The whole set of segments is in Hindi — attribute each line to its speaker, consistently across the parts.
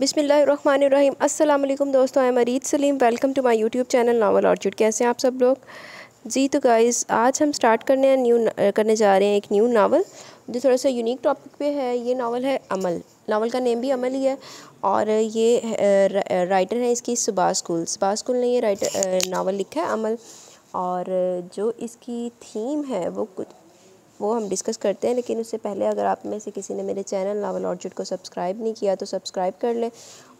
Speaker 1: बिसमीम अल्लाम दोस्तों आई मरीद सलीम welcome to my YouTube channel novel orchid कैसे हैं आप सब लोग जी तो गाइस आज हम स्टार्ट करने हैं न्यू करने जा रहे हैं एक न्यू नावल जो थोड़ा सा यूनिक टॉपिक पे है ये नावल है अमल नावल का नेम भी अमल ही है और ये राइटर है इसकी सुबह स्कूल सुभाष स्कूल ने ये राइटर नावल लिखा है अमल और जो इसकी थीम है वो कुछ वो हम डिस्कस करते हैं लेकिन उससे पहले अगर आप में से किसी ने मेरे चैनल नावल ऑर्जिट को सब्सक्राइब नहीं किया तो सब्सक्राइब कर लें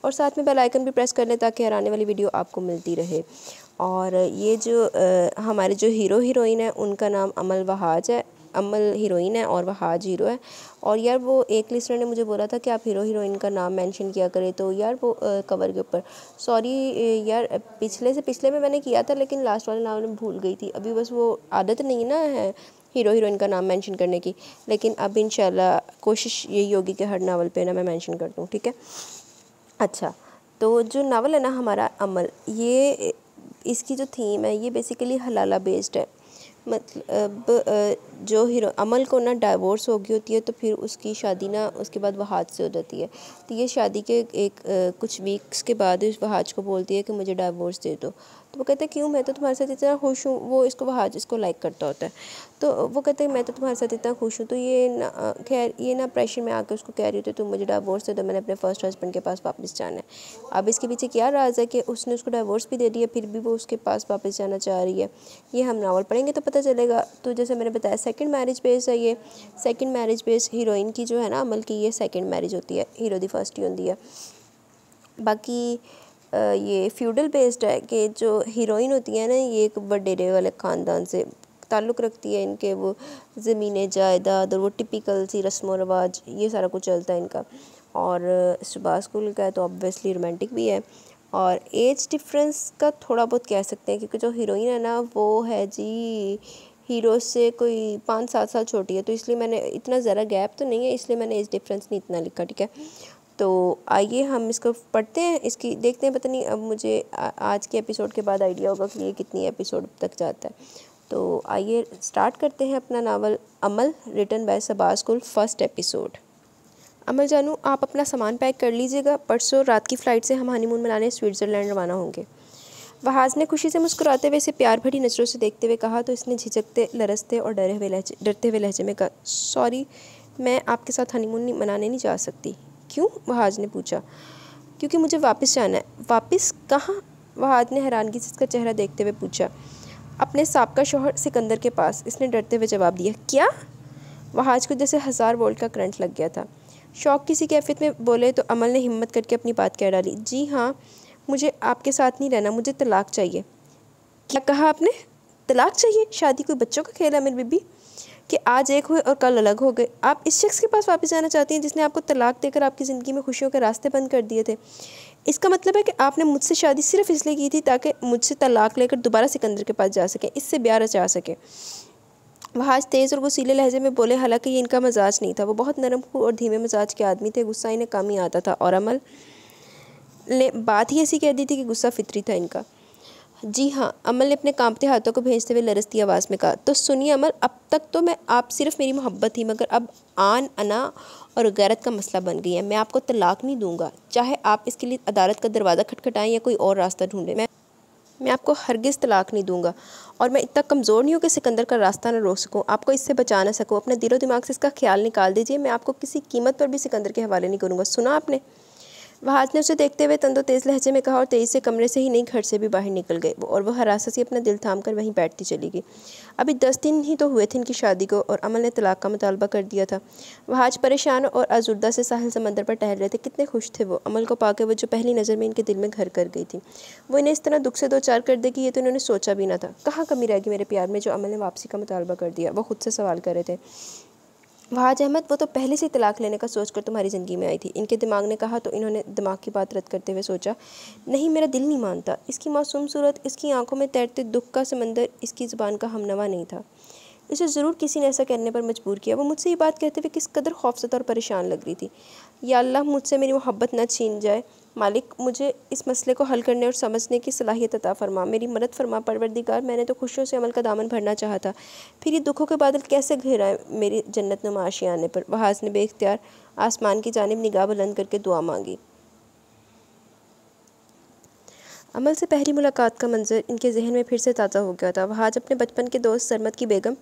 Speaker 1: और साथ में बेल आइकन भी प्रेस कर लें ताकि हर आने वाली वीडियो आपको मिलती रहे और ये जो आ, हमारे जो हीरो हीरोइन है उनका नाम अमल वहाज है अमल हीरोइन है और वहाज हीरो है और यार वो एक लिस्टर ने मुझे बोला था कि आप हीरो हीरोइन का नाम मेंशन किया करें तो यार वो आ, कवर के ऊपर सॉरी यार पिछले से पिछले में मैंने किया था लेकिन लास्ट वाले नाम में भूल गई थी अभी बस वो आदत नहीं ना है हीरो हीरोइन का नाम मेंशन करने की लेकिन अब इन कोशिश यही होगी कि हर नावल पे ना मैं मेंशन कर दूँ ठीक है अच्छा तो जो नावल है ना हमारा अमल ये इसकी जो थीम है ये बेसिकली हलाला बेस्ड है मतलब जो हीरो अमल को ना डाइवोर्स हो गई होती है तो फिर उसकी शादी ना उसके बाद वहाज से हो जाती है तो ये शादी के एक कुछ वीक्स के बाद उस वहाज को बोलती है कि मुझे डाइवोर्स दे दो तो। तो वो कहते हैं क्यों मैं तो तुम्हारे साथ इतना खुश हूँ वो इसको वहाज इसको लाइक करता होता है तो वो कहते हैं मैं तो तुम्हारे साथ इतना खुश हूँ तो ये ना खैर ये ना प्रेशर में आकर उसको कह रही होती तुम मुझे डाइवोर्स दे दो मैंने अपने फर्स्ट हस्बैंड के पास वापस जाना है अब इसके पीछे क्या राज है कि उसने उसको डाइवोर्स भी दे दिया फिर भी वो उसके पास वापस जाना चाह रही है ये हम नावल पढ़ेंगे तो पता चलेगा तो जैसे मैंने बताया सेकेंड मैरिज बेस है ये सेकेंड मैरिज बेस हीरोइन की जो है ना अमल की ये सेकेंड मैरिज होती है हीरो दी फर्स्ट ही होती है बाकी ये फ्यूडल बेस्ड है कि जो हीरोइन होती है ना ये एक बडेरे वाले ख़ानदान से ताल्लुक़ रखती है इनके वो ज़मीन जायदाद और वो टिपिकल सी रस्म व रवाज ये सारा कुछ चलता है इनका और सुबह स्कूल का है तो ऑब्वियसली रोमांटिक भी है और एज डिफरेंस का थोड़ा बहुत कह सकते हैं क्योंकि जो हीरोइन है ना वो है जी हीरो से कोई पाँच सात साल छोटी है तो इसलिए मैंने इतना ज़रा गैप तो नहीं है इसलिए मैंने एज डिफरेंस नहीं इतना लिखा ठीक है तो आइए हम इसको पढ़ते हैं इसकी देखते हैं पता नहीं अब मुझे आज के एपिसोड के बाद आइडिया होगा कि ये कितनी एपिसोड तक जाता है तो आइए स्टार्ट करते हैं अपना novel Amal return by Sabas Gul first episode अमल जानू आप अपना सामान पैक कर लीजिएगा परसों रात की फ़्लाइट से हम हनीमून मनाने स्विट्ज़रलैंड रवाना होंगे वहाज ने खुशी से मुस्कुराते हुए इसे प्यार भरी नज़रों से देखते हुए कहा तो इसने झिझकते लरसते और डरे हुए लहजे डरते हुए लहजे में कहा सॉरी मैं आपके साथ हनीमून मनाने नहीं जा सकती क्यों वहाज ने पूछा क्योंकि मुझे वापस जाना है वापस कहाँ वहाज ने हैरानगी से इसका चेहरा देखते हुए पूछा अपने साबका शोहर सिकंदर के पास इसने डरते हुए जवाब दिया क्या वहाज को जैसे हज़ार वोल्ट का करंट लग गया था शौक किसी कैफियत में बोले तो अमल ने हिम्मत करके अपनी बात कह डाली जी हाँ मुझे आपके साथ नहीं रहना मुझे तलाक चाहिए क्या कहा आपने तलाक चाहिए शादी कोई बच्चों का खेल है मेरी बीबी कि आज एक हुए और कल अलग हो गए आप इस शख्स के पास वापस जाना चाहती हैं जिसने आपको तलाक देकर आपकी ज़िंदगी में खुशियों के रास्ते बंद कर दिए थे इसका मतलब है कि आपने मुझसे शादी सिर्फ इसलिए की थी ताकि मुझसे तलाक लेकर दोबारा सिकंदर के पास जा सकें इससे ब्याह रचा सकें वह आज तेज़ और गुसीले लहजे में बोले हालांकि ये इनका मजाज नहीं था वो बहुत नरम और धीमे मजाज के आदमी थे गुस्सा इन्हें कम ही आता था और अमल ने बात ही ऐसी कह दी थी कि गुस्सा फितरी था इनका जी हाँ अमल ने अपने कांपते हाथों को भेजते हुए लरसती आवाज़ में कहा तो सुनिए अमल अब तक तो मैं आप सिर्फ मेरी मोहब्बत थी मगर अब आन अना और गैरत का मसला बन गई है मैं आपको तलाक नहीं दूंगा चाहे आप इसके लिए अदालत का दरवाज़ा खटखटाएं या कोई और रास्ता ढूंढें मैं मैं आपको हरगिज़ तलाक नहीं दूंगा और मैं इतना कमज़ोर नहीं हूँ कि सिकंदर का रास्ता ना रोक सकूँ आपको इससे बचा ना सकूँ अपने दिलो दिमाग से इसका ख्याल निकाल दीजिए मैं आपको किसी कीमत पर भी सिकंदर के हवाले नहीं करूँगा सुना आपने वहाज ने उसे देखते हुए तंदो तेज लहजे में कहा और तेज़ से कमरे से ही नहीं घर से भी बाहर निकल गए और वह हरासत से अपना दिल थाम कर वहीं बैठती चली गई अभी दस दिन ही तो हुए थे इनकी शादी को और अमल ने तलाक का मुतालबा कर दिया था वहाज परेशान और आजुर्दा से साहिल समंदर पर टहल रहे थे कितने खुश थे वो अमल को पाकर वो जो पहली नज़र में इनके दिल में घर कर गई थी वो इन्हें इस तरह दुख से दो चार कर देगी ये तो इन्होंने सोचा भी ना था कहाँ कमी रहेगी मेरे प्यार में जो अमल ने वापसी का मुतालबा कर दिया वो खुद से सवाल कर रहे थे वहाज अहमद वो तो पहले से तलाक लेने का सोचकर तुम्हारी ज़िंदगी में आई थी इनके दिमाग ने कहा तो इन्होंने दिमाग की बात रद्द करते हुए सोचा नहीं मेरा दिल नहीं मानता इसकी मासूम सूरत इसकी आंखों में तैरते दुख का समंदर इसकी ज़ुबान का हमनवा नहीं था इसे ज़रूर किसी ने ऐसा करने पर मजबूर किया वो मुझसे ये बात कहते हुए किस कदर खौफजदा और परेशान लग रही थी या अल्लाह मुझसे मेरी मोहब्बत ना छीन जाए मालिक मुझे इस मसले को हल करने और समझने की सलाहियत अता फरमा मेरी मदद फरमा परवरदिगार मैंने तो खुशियों से अमल का दामन भरना चाहा था फिर ये दुखों के बादल कैसे घेराए आए मेरी जन्नत नमाशी आने पर वहाज ने बेख्तियार आसमान की जानब निगाह बुलंद करके दुआ मांगी अमल से पहली मुलाकात का मंजर इनके जहन में फिर से ताज़ा हो गया था वह आज अपने बचपन के दोस्त सरमत की बेगम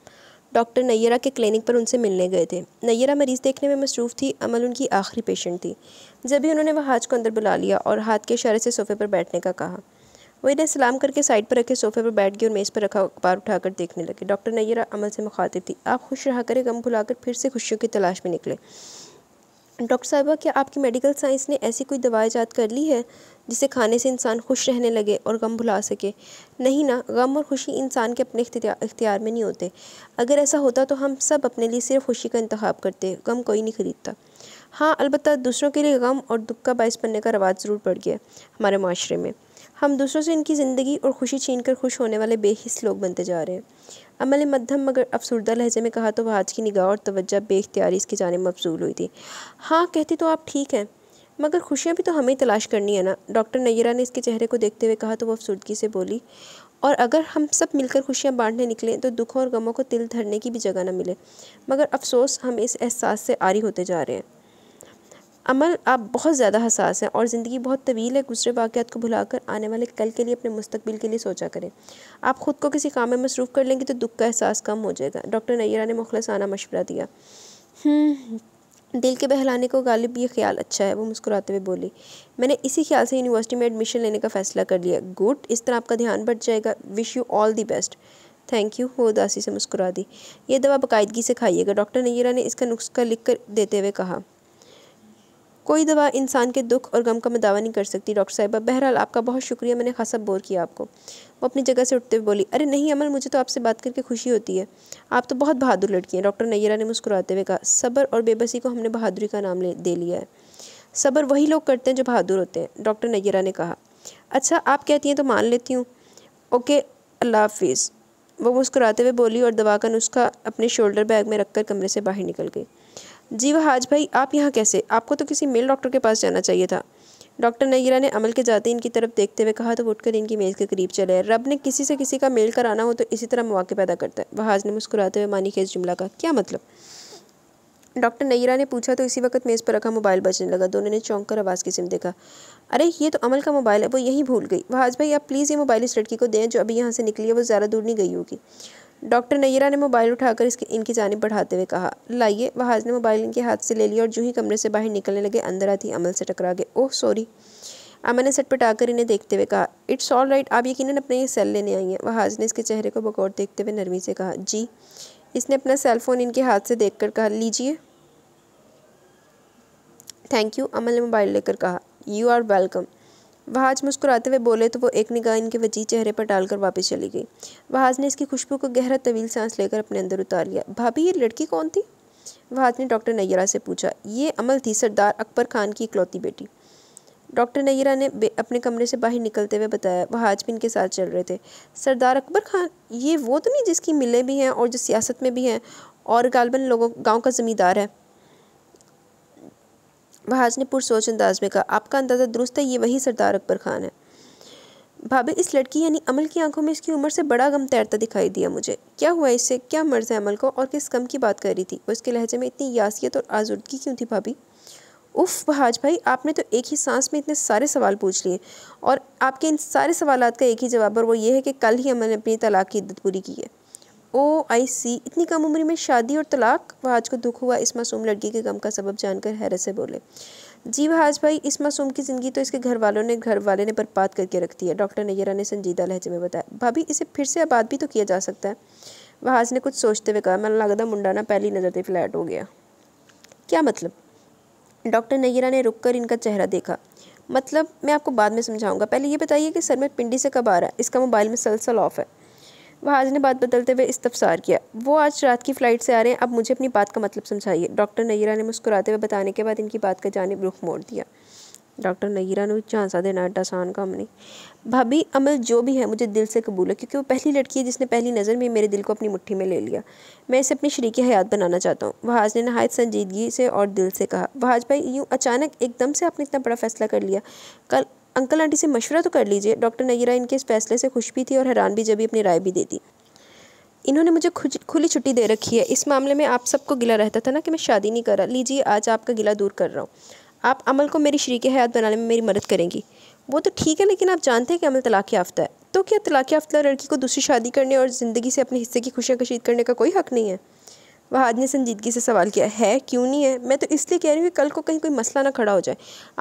Speaker 1: डॉक्टर नैयरा के क्लिनिक पर उनसे मिलने गए थे नैयरा मरीज़ देखने में मसरूफ़ थी अमल उनकी आखिरी पेशेंट थी जब भी उन्होंने वहाज को अंदर बुला लिया और हाथ के इशारे से सोफे पर बैठने का कहा वह इन्हें सलाम करके साइड पर रखे सोफे पर बैठ गई और मेज़ पर रखा अखबार उठाकर देखने लगे डॉक्टर नैयरा अमल से मुखातिब थी आप खुश रहा करें गम भुलाकर फिर से खुशियों की तलाश में निकले डॉक्टर साहबा क्या आपकी मेडिकल साइंस ने ऐसी कोई दवा ईजाद कर ली है जिसे खाने से इंसान खुश रहने लगे और गम भुला सके नहीं ना गम और खुशी इंसान के अपने इख्तियार में नहीं होते अगर ऐसा होता तो हम सब अपने लिए सिर्फ खुशी का इंतखब करते गम कोई नहीं ख़रीदता हाँ अलबत्त दूसरों के लिए गम और दुख का बायस बनने का रवाज ज़रूर पड़ गया हमारे माशरे में हम दूसरों से इनकी ज़िंदगी और खुशी छीन कर खुश होने वाले बेहिस लोग बनते जा रहे हैं अमल मध्यम मगर अफसरदा लहजे में कहा तो वह आज की निगाह और तवज्जा बेख्तियारी इसकी जानब मफजूल हुई थी हाँ कहती तो आप ठीक हैं मगर खुशियाँ भी तो हमें तलाश करनी है ना डॉक्टर नैरा ने इसके चेहरे को देखते हुए कहा तो वह अफसरदगी से बोली और अगर हम सब मिलकर खुशियाँ बांटने निकलें तो दुखों और गमों को तिल धरने की भी जगह ना मिले मगर अफसोस हम इस एहसास से आरी होते जा रहे हैं अमल आप बहुत ज़्यादा हसास हैं और ज़िंदगी बहुत तवील है गुजरे वाक़ात को भुलाकर आने वाले कल के लिए अपने मुस्तबिल के लिए सोचा करें आप ख़ुद को किसी काम में मसरूफ़ कर लेंगे तो दुख का एहसास कम हो जाएगा डॉक्टर नैरा ने मुखलसाना मशवरा दिया हम्म, दिल के बहलाने को गालिब ये ख्याल अच्छा है वो मुस्कुराते हुए बोली मैंने इसी ख्याल से यूनिवर्सिटी में एडमिशन लेने का फ़ैसला कर लिया गुड इस तरह आपका ध्यान बढ़ जाएगा wish you all the best thank you वो उदासी से मुस्कुरा दी ये दवा बाकायदगी से खाइएगा डॉक्टर नैरा ने इसका नुस्खा लिख कर देते हुए कहा कोई दवा इंसान के दुख और गम का मैं दावा नहीं कर सकती डॉक्टर साहिबा बहरहाल आपका बहुत शुक्रिया मैंने खासा बोर किया आपको वो अपनी जगह से उठते हुए बोली अरे नहीं अमल मुझे तो आपसे बात करके खुशी होती है आप तो बहुत बहादुर लड़की हैं डॉक्टर नैयरा ने मुस्कुराते हुए कहा सब्र और बेबसी को हमने बहादुरी का नाम ले दे लिया है सब्र वही लोग करते हैं जो बहादुर होते हैं डॉक्टर नैयरा ने कहा अच्छा आप कहती हैं तो मान लेती हूँ ओके अल्लाह हाफिज़ वो मुस्कुराते हुए बोली और दवा का नुस्खा अपने शोल्डर बैग में रखकर कमरे से बाहर निकल गई जी वहाज भाई आप यहाँ कैसे आपको तो किसी मेल डॉक्टर के पास जाना चाहिए था डॉक्टर नगीरा ने अमल के जाते इनकी तरफ देखते हुए कहा तो उठकर इनकी मेज़ के करीब चले रब ने किसी से किसी का मेल कराना हो तो इसी तरह मौके पैदा करता है वहाज ने मुस्कुराते हुए मानी खेज जुमला का क्या मतलब डॉक्टर नैरा ने पूछा तो इसी वक्त मेज़ पर रखा मोबाइल बजने लगा दोनों ने चौंक कर आवाज़ की सिम देखा अरे ये तो अमल का मोबाइल है वो यहीं भूल गई वहाज भाई आप प्लीज़ ये मोबाइल इस लड़की को दें जो अभी यहाँ से निकली है वो ज़्यादा दूर नहीं गई होगी डॉक्टर नैरा ने मोबाइल उठाकर इसकी इनकी जानब बढ़ाते हुए कहा लाइए वहाज ने मोबाइल इनके हाथ से ले लिया और जूँ ही कमरे से बाहर निकलने लगे अंदर आती अमल से टकरा गए ओह सॉरी अमन ने सट पटाकर इन्हें देखते हुए कहा इट्स ऑल राइट आप यकीन अपने ये सेल लेने आई हैं वहाज ने इसके चेहरे को बकौर देखते हुए नरमी से कहा जी इसने अपना सेल फ़ोन इनके हाथ से देख कर कहा लीजिए थैंक यू अमल ने मोबाइल लेकर कहा यू आर वेलकम वहाज मुस्कुराते हुए बोले तो वो एक निगाह इनके वजी चेहरे पर डालकर वापस चली गई वहाज ने इसकी खुशबू को गहरा तवील सांस लेकर अपने अंदर उतार लिया भाभी ये लड़की कौन थी वहाज ने डॉक्टर नैयरा से पूछा ये अमल थी सरदार अकबर खान की इकलौती बेटी डॉक्टर नैयरा ने अपने कमरे से बाहर निकलते हुए बताया वहाज भी इनके साथ चल रहे थे सरदार अकबर खान ये वो तो नहीं जिसकी मिले भी हैं और जो सियासत में भी हैं और गालबन लोगों गाँव का ज़मींदार है वहाज ने पुरसोच अंदाज में कहा आपका अंदाज़ा दुरुस्त है ये वही सरदार अकबर खान है भाभी इस लड़की यानी अमल की आंखों में इसकी उम्र से बड़ा गम तैरता दिखाई दिया मुझे क्या हुआ इससे क्या मर्ज है अमल को और किस गम की बात कर रही थी वो उसके लहजे में इतनी यासियत और आजुर्दगी क्यों थी भाभी उफ बहाज भाई आपने तो एक ही सांस में इतने सारे सवाल पूछ लिए और आपके इन सारे सवाल का एक ही जवाब और वो ये है कि कल ही अमल ने अपनी तलाक की इद्दत पूरी की है ओ आई सी इतनी कम उम्र में शादी और तलाक वहाज को दुख हुआ इस मासूम लड़की के गम का सबब जानकर हैरत से बोले जी वहाज भाई इस मासूम की ज़िंदगी तो इसके घर वालों ने घर वाले ने बर्बाद करके रख दी है डॉक्टर नैयरा ने संजीदा लहजे में बताया भाभी इसे फिर से आबाद भी तो किया जा सकता है वहाज ने कुछ सोचते हुए कहा मैं लगता मुंडा ना पहली नज़र से फ्लैट हो गया क्या मतलब डॉक्टर नैयरा ने कर इनका चेहरा देखा मतलब मैं आपको बाद में समझाऊंगा पहले ये बताइए कि सर में पिंडी से कब आ रहा है इसका मोबाइल में सलसल ऑफ है वहाज ने बात बदलते हुए इस्तफसार किया वो आज रात की फ़्लाइट से आ रहे हैं अब मुझे अपनी बात का मतलब समझाइए डॉक्टर नयरा ने मुस्कुराते हुए बताने के बाद इनकी बात का जानब रुख मोड़ दिया डॉक्टर नगीरा ने झांसा देना अड्डा आसान काम नहीं भाभी अमल जो भी है मुझे दिल से कबूल है क्योंकि वो पहली लड़की है जिसने पहली नज़र में मेरे दिल को अपनी मुट्ठी में ले लिया मैं इसे अपनी शरीक हयात बनाना चाहता हूँ वहाज ने नहायत संजीदगी से और दिल से कहा वहाज भाई यूँ अचानक एकदम से आपने इतना बड़ा फैसला कर लिया कल अंकल आंटी से मशवरा तो कर लीजिए डॉक्टर नगीरा इनके इस फैसले से खुश भी थी और हैरान भी जब भी अपनी राय भी देती इन्होंने मुझे खुली छुट्टी दे रखी है इस मामले में आप सबको गिला रहता था ना कि मैं शादी नहीं कर रहा लीजिए आज आपका गिला दूर कर रहा हूँ आप अमल को मेरी शरीक हयात बनाने में मेरी मदद करेंगी वो तो ठीक है लेकिन आप जानते हैं कि अमल तलाक़ याफ्ता है तो क्या तलाक़ याफ्ता लड़की को दूसरी शादी करने और ज़िंदगी से अपने हिस्से की खुशियाँ कशीद करने का कोई हक नहीं है वहाद ने संजीदगी से सवाल किया है क्यों नहीं है मैं तो इसलिए कह रही हूँ कि कल को कहीं कोई मसला ना खड़ा हो जाए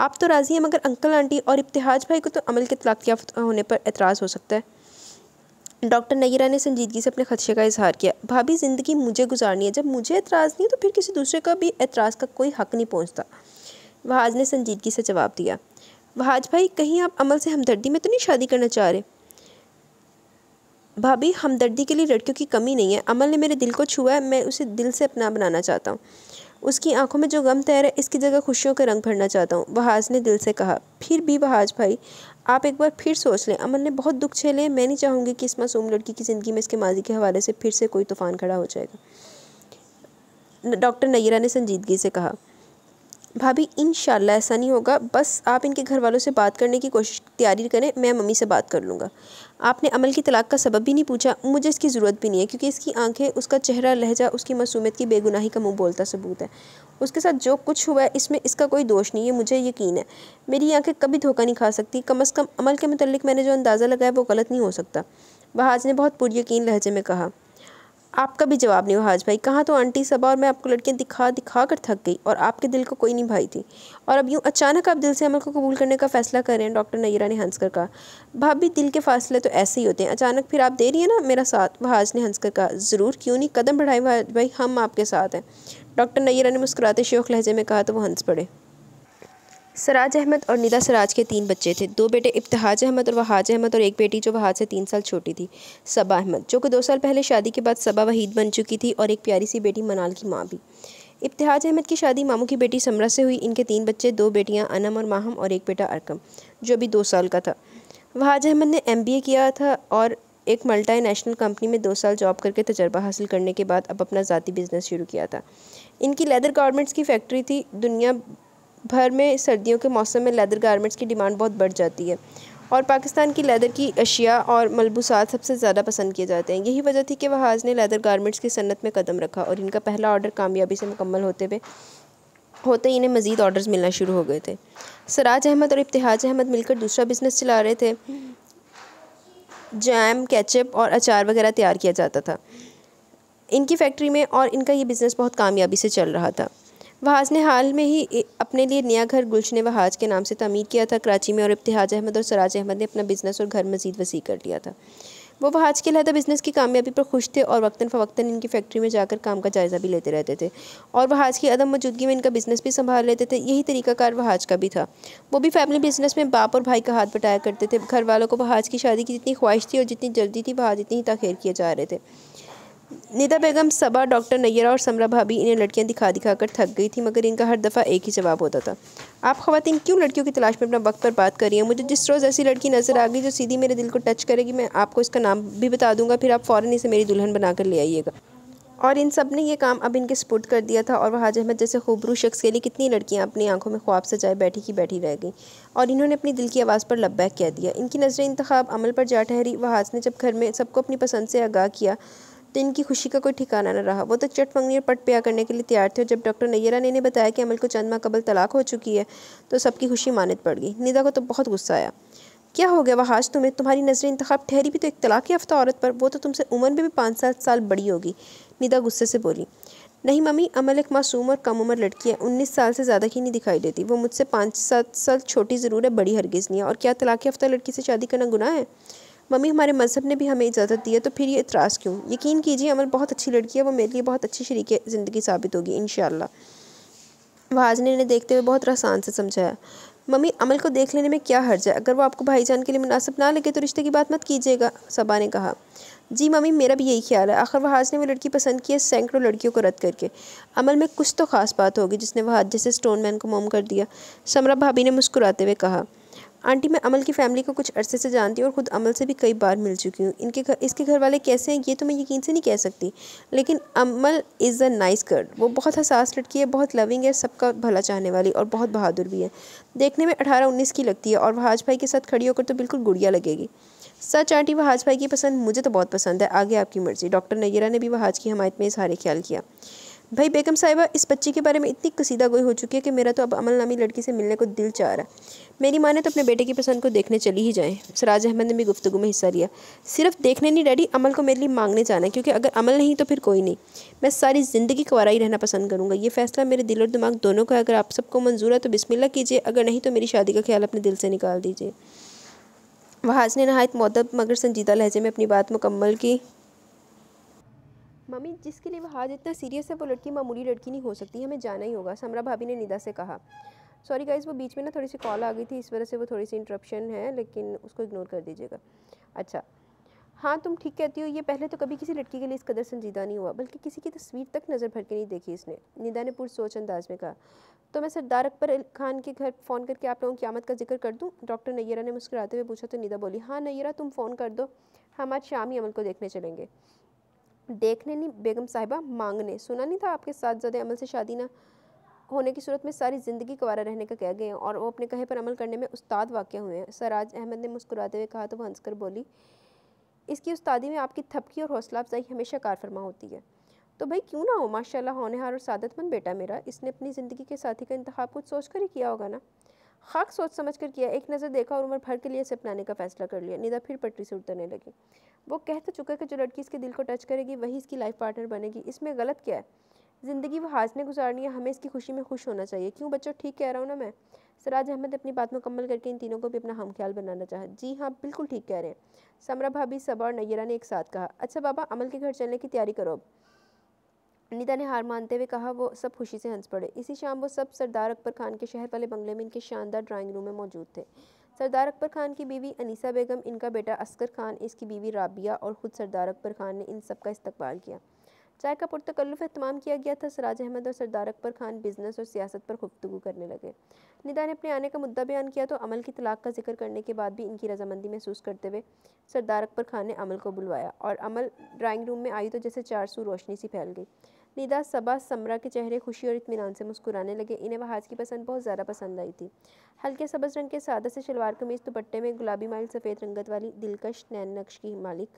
Speaker 1: आप तो राज़ी हैं मगर अंकल आंटी और इब्तहाज भाई को तो अमल के तलाक याफ्त होने पर एतराज़ हो सकता है डॉक्टर नगीरा ने संजीदगी से अपने खदशे का इजहार किया भाभी ज़िंदगी मुझे गुजारनी है जब मुझे एतराज़ नहीं है तो फिर किसी दूसरे का भी एतराज़ का कोई हक नहीं पहुँचता वहाज ने संजीदगी से जवाब दिया वहाज भाई कहीं आप अमल से हमदर्दी में तो नहीं शादी करना चाह रहे भाभी हमदर्दी के लिए लड़कियों की कमी नहीं है अमल ने मेरे दिल को छुआ है मैं उसे दिल से अपना बनाना चाहता हूँ उसकी आंखों में जो गम तैर है इसकी जगह खुशियों के रंग भरना चाहता हूँ वहाज ने दिल से कहा फिर भी वहाज भाई आप एक बार फिर सोच लें अमल ने बहुत दुख लें मैं नहीं चाहूँगी कि इस मासूम लड़की की ज़िंदगी में इसके माजी के हवाले से फिर से कोई तूफ़ान खड़ा हो जाएगा डॉक्टर नैरा ने संजीदगी से कहा भाभी इन ऐसा नहीं होगा बस आप इनके घर वालों से बात करने की कोशिश तैयारी करें मैं मम्मी से बात कर लूँगा आपने अमल की तलाक का सबब भी नहीं पूछा मुझे इसकी ज़रूरत भी नहीं है क्योंकि इसकी आंखें उसका चेहरा लहजा उसकी मसूमियत की बेगुनाही का मुँह बोलता सबूत है उसके साथ जो कुछ हुआ है इसमें इसका कोई दोष नहीं है मुझे यकीन है मेरी आँखें कभी धोखा नहीं खा सकती कम अज़ कम अमल के मतलब मैंने जो अंदाज़ा लगाया वो गलत नहीं हो सकता वहाज ने बहुत पुरयकीन लहजे में कहा आपका भी जवाब नहीं हुआ हाज भाई कहाँ तो आंटी सबा और मैं आपको लड़कियाँ दिखा दिखा कर थक गई और आपके दिल को कोई नहीं भाई थी और अब यूँ अचानक आप दिल से अमल को कबूल करने का फैसला कर रहे हैं डॉक्टर नैरा ने हंसकर कहा भाभी दिल के फासले तो ऐसे ही होते हैं अचानक फिर आप दे रही है ना मेरा साथ वहाज ने हंसकर कहा ज़रूर क्यों नहीं कदम बढ़ाए वहाज भाई हम आपके साथ हैं डॉक्टर नैरा ने मुस्कुराते शोक लहजे में कहा तो वो हंस पड़े सराज अहमद और निदा सराज के तीन बच्चे थे दो बेटे इब्तहाज अहमद और वहाज अहमद और एक बेटी जो वहाज से तीन साल छोटी थी सबा अहमद जो कि दो साल पहले शादी के बाद सबा वहीद बन चुकी थी और एक प्यारी सी बेटी मनाल की माँ भी इब्तहाज अहमद की शादी मामू की बेटी समरा से हुई इनके तीन बच्चे दो बेटियाँ अनम और माहम और एक बेटा अरकम जो अभी दो साल का था वहाज अहमद ने एम किया था और एक मल्टा नेशनल कंपनी में दो साल जॉब करके तजर्बा हासिल करने के बाद अब अपना ज़ाती बिज़नेस शुरू किया था इनकी लेदर गारमेंट्स की फैक्ट्री थी दुनिया भर में सर्दियों के मौसम में लेदर गारमेंट्स की डिमांड बहुत बढ़ जाती है और पाकिस्तान की लेदर की अशिया और मलबूसात सबसे ज़्यादा पसंद किए जाते हैं यही वजह थी कि वहाज ने लेदर गारमेंट्स की सन्नत में कदम रखा और इनका पहला ऑर्डर कामयाबी से मुकम्मल होते हुए होते ही इन्हें मज़ीद ऑर्डर्स मिलना शुरू हो गए थे सराज अहमद और इब्तिहाज अहमद मिलकर दूसरा बिजनेस चला रहे थे जैम कैचअप और अचार वगैरह तैयार किया जाता था इनकी फैक्ट्री में और इनका ये बिज़नेस बहुत कामयाबी से चल रहा था वहाज ने हाल में ही अपने लिए नया घर गुलशन वहाज के नाम से तमीर किया था कराची में और इब्तिहाज अहमद और सराज अहमद ने अपना बिजनेस और घर मजीद वसी कर लिया था वो वहाज के लहदा बिज़नेस की कामयाबी पर खुश थे और वक्ता फ़वक्ता इनकी फैक्ट्री में जाकर काम का जायज़ा भी लेते रहते थे और वहाज की अदम मौजूदगी में इनका बिज़नेस भी संभाल लेते थे यही तरीकाकार वहाज का भी था वो भी फैमिली बिज़नेस में बाप और भाई का हाथ बटाया करते थे घर वालों को वहाज की शादी की जितनी ख्वाहिश थी और जितनी जल्दी थी वहाज इतनी ही तखेर किए जा रहे थे निदा बेगम सबा डॉक्टर नैयरा और समरा भाभी इन्हें लड़कियां दिखा दिखा कर थक गई थी मगर इनका हर दफ़ा एक ही जवाब होता था आप खातन क्यों लड़कियों की तलाश में अपना वक्त पर बात कर रही हैं मुझे जिस रोज़ ऐसी लड़की नज़र आ गई जो सीधी मेरे दिल को टच करेगी मैं आपको इसका नाम भी बता दूंगा फिर आप फ़ौर इसे मेरी दुल्हन बनाकर ले आइएगा और इन सब ने यह काम अब इनके सपोर्ट कर दिया था और वह हाज अहमद जैसे खूबरू शख्स के लिए कितनी लड़कियां अपनी आंखों में ख्वाब सजाए बैठी की बैठी रह गई और इन्होंने अपनी दिल की आवाज़ पर लब्बैक कह दिया इनकी नज़रें इंतखब अमल पर जा ठहरी वहाज ने जब घर में सबको अपनी पसंद से आगाह किया तो इनकी खुशी का कोई ठिकाना न रहा वो तो चट मंगनी पट प्या करने के लिए तैयार थे और जब डॉक्टर नैयरा ने इन्हें बताया कि अमल को चंद माह कबल तलाक हो चुकी है तो सबकी खुशी मानित पड़ गई निदा को तो बहुत गुस्सा आया क्या हो गया वहाज तुम्हें तुम्हारी नज़र इंतखब ठहरी भी तो एक तलाक याफ्ता औरत पर वो तो तुमसे उम्र में भी पाँच सात साल बड़ी होगी निदा गुस्से से बोली नहीं मम्मी अमल एक मासूम और कम उम्र लड़की है उन्नीस साल से ज़्यादा की नहीं दिखाई देती वो मुझसे पाँच सात साल छोटी ज़रूर है बड़ी हरगिज़ नहीं है और क्या तलाक़ याफ्ता लड़की से शादी करना गुनाह है मम्मी हमारे मज़हब ने भी हमें इजाज़त दी है तो फिर ये इतराज़ क्यों यकीन कीजिए अमल बहुत अच्छी लड़की है वो मेरे लिए बहुत अच्छी शरीक ज़िंदगी साबित होगी इन वहाजने ने देखते हुए बहुत आसान से समझाया मम्मी अमल को देख लेने में क्या हर्ज है अगर वो आपको भाईजान के लिए मुनासिब ना लगे तो रिश्ते की बात मत कीजिएगा सबा ने कहा जी मम्मी मेरा भी यही ख्याल है आखिर वहाज ने वो लड़की पसंद की है सैकड़ों लड़कियों को रद्द करके अमल में कुछ तो ख़ास बात होगी जिसने वहाज जैसे स्टोन मैन को मोम कर दिया समरा भाभी ने मुस्कुराते हुए कहा आंटी मैं अमल की फैमिली को कुछ अरसे से जानती हूँ और ख़ुद अमल से भी कई बार मिल चुकी हूँ इनके घर इसके घर वाले कैसे हैं ये तो मैं यकीन से नहीं कह सकती लेकिन Amal is a nice girl वो बहुत हसास लड़की है बहुत लविंग है सबका भला चाहने वाली और बहुत बहादुर भी है देखने में अठारह उन्नीस की लगती है और वहाज भाई के साथ खड़ी होकर तो बिल्कुल गुड़िया लगेगी सच आंटी वहाज भाई की पसंद मुझे तो बहुत पसंद है आगे आपकी मर्ज़ी डॉक्टर नयरा ने भी वहाज की हमायत में इजहार ख्याल किया भाई बेगम साहिबा इस बच्ची के बारे में इतनी कसीदा गोई हो चुकी है कि मेरा तो अब अमल नामी लड़की से मिलने को दिल चाह रहा है मेरी माँ ने तो अपने बेटे की पसंद को देखने चली ही जाएँ सराज अहमद ने भी गुफ्तु में हिस्सा लिया सिर्फ देखने नहीं डैडी अमल को मेरे लिए मांगने जाना क्योंकि अगर अमल नहीं तो फिर कोई नहीं मैं सारी ज़िंदगी कुवारा ही रहना पसंद करूँगा ये फैसला मेरे दिल और दिमाग दोनों का अगर आप सबको मंजूर है तो बिस्मिल्ला कीजिए अगर नहीं तो मेरी शादी का ख्याल अपने दिल से निकाल दीजिए वहाज ने नहायत मदब मगर संजीदा लहजे में अपनी बात मुकम्मल की मम्मी जिसके लिए वह आज इतना सीरियस है वो लड़की मामूली लड़की नहीं हो सकती हमें जाना ही होगा समरा भाभी ने निदा से कहा सॉरी गाइज वो बीच में ना थोड़ी सी कॉल आ गई थी इस वजह से वो थोड़ी सी इंटरप्शन है लेकिन उसको इग्नोर कर दीजिएगा अच्छा हाँ तुम ठीक कहती हो ये पहले तो कभी किसी लड़की के लिए इस कदर संजीदा नहीं हुआ बल्कि किसी की तस्वीर तक नज़र भर के नहीं देखी इसने निदा ने पूरी सोच अंदाज में कहा तो मैं सरदार अकबर खान के घर फ़ोन करके आप लोगों की आमद का जिक्र कर दूँ डॉक्टर नैयरा ने मुस्कुराते हुए पूछा तो निदा बोली हाँ नैयरा तुम फ़ोन कर दो हम आज शाम ही अमल को देखने चलेंगे देखने नहीं बेगम साहिबा मांगने सुना नहीं था आपके साथ ज़्यादा अमल से शादी ना होने की सूरत में सारी ज़िंदगी गवारा रहने का कह गए हैं और वो अपने कहे पर अमल करने में उस्ताद वाक़ हुए हैं सराज अहमद ने मुस्कुराते हुए कहा तो वह हंसकर बोली इसकी उस्तादी में आपकी थपकी और हौसला अफजाई हमेशा कारफरमा होती है तो भाई क्यों ना हो माशाल्लाह होनहार और सादतमंद बेटा मेरा इसने अपनी ज़िंदगी के साथी का इंतखा कुछ सोच कर ही किया होगा ना खाक सोच समझ कर किया एक नज़र देखा और उम्र भर के लिए इसे अपनाने का फैसला कर लिया निदा फिर पटरी से उतरने लगी वो कह तो चुका कि जो लड़की इसके दिल को टच करेगी वही इसकी लाइफ पार्टनर बनेगी इसमें गलत क्या है ज़िंदगी वो हाजने गुजारनी है हमें इसकी खुशी में खुश होना चाहिए क्यों बच्चों ठीक कह रहा हूँ ना मैं सराज अहमद अपनी बात मुकम्मल करके इन तीनों को भी अपना हम ख्याल बनाना चाहा जी हाँ बिल्कुल ठीक कह रहे हैं समरा भाभी सबा और नैयरा ने एक साथ कहा अच्छा बाबा अमल के घर चलने की तैयारी करो अब अनिता ने हार मानते हुए कहा वो सब खुशी से हंस पड़े इसी शाम वो सब सरदार अकबर खान के शहर वाले बंगले में इनके शानदार ड्राइंग रूम में मौजूद थे सरदार अकबर खान की बीवी अनीसा बेगम इनका बेटा असकर खान इसकी बीवी राबिया और ख़ुद सरदार अकबर खान ने इन सब का इस्तकबाल किया चाय का पुरतकल्लुफ अहतमाम किया गया था सराज अहमद और सरदार अकबर खान बिजनेस और सियासत पर गुफ्तु करने लगे निदा ने अपने आने का मुद्दा बयान किया तो अमल की तलाक का जिक्र करने के बाद भी इनकी रजामंदी महसूस करते हुए सरदार अकबर खान ने अमल को बुलवाया और अमल ड्राइंग रूम में आई तो जैसे चार सू रोशनी सी फैल गई निदा सबा समरा के चेहरे खुशी और इतमान से मुस्कुराने लगे इन्हें वहाज की पसंद बहुत ज़्यादा पसंद आई थी हल्के सबज़ रंग के सादा से शलवार कमीज दुपट्टे में गुलाबी माइल सफ़ेद रंगत वाली दिलकश नैन नक्श की मालिक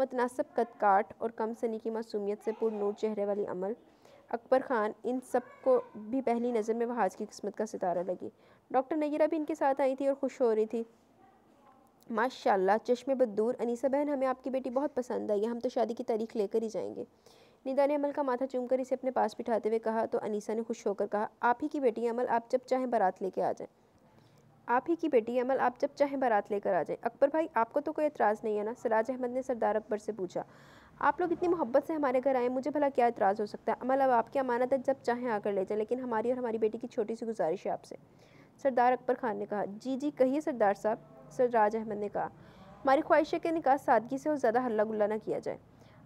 Speaker 1: मतनासब कदकाट और कम सनी की मासूमियत से नूर चेहरे वाली अमल अकबर खान इन सब को भी पहली नज़र में वहाज की किस्मत का सितारा लगी डॉक्टर नगीरा भी इनके साथ आई थी और खुश हो रही थी माशाल्लाह चश्मे बदूर अनीसा बहन हमें आपकी बेटी बहुत पसंद आई है हम तो शादी की तारीख लेकर ही जाएंगे निदा ने अमल का माथा चूमकर इसे अपने पास बिठाते हुए कहा तो अनीसा ने खुश होकर कहा आप ही की बेटी अमल आप जब चाहें बारात लेके आ जाएं आप ही की बेटी अमल आप जब चाहें बारात लेकर आ जाएं अकबर भाई आपको तो कोई एतराज़ नहीं है ना सराज अहमद ने सरदार अकबर से पूछा आप लोग इतनी मोहब्बत से हमारे घर आए मुझे भला क्या एतराज़ हो सकता है अमल अब आपकी अमानत है जब चाहें आकर ले जाए लेकिन हमारी और हमारी बेटी की छोटी सी गुजारिश है आपसे सरदार अकबर खान ने कहा जी जी कहिए सरदार साहब सरराज अहमद ने कहा हमारी ख्वाहिश है कि निकाह सादगी से और ज़्यादा हल्ला गुल्ला ना किया जाए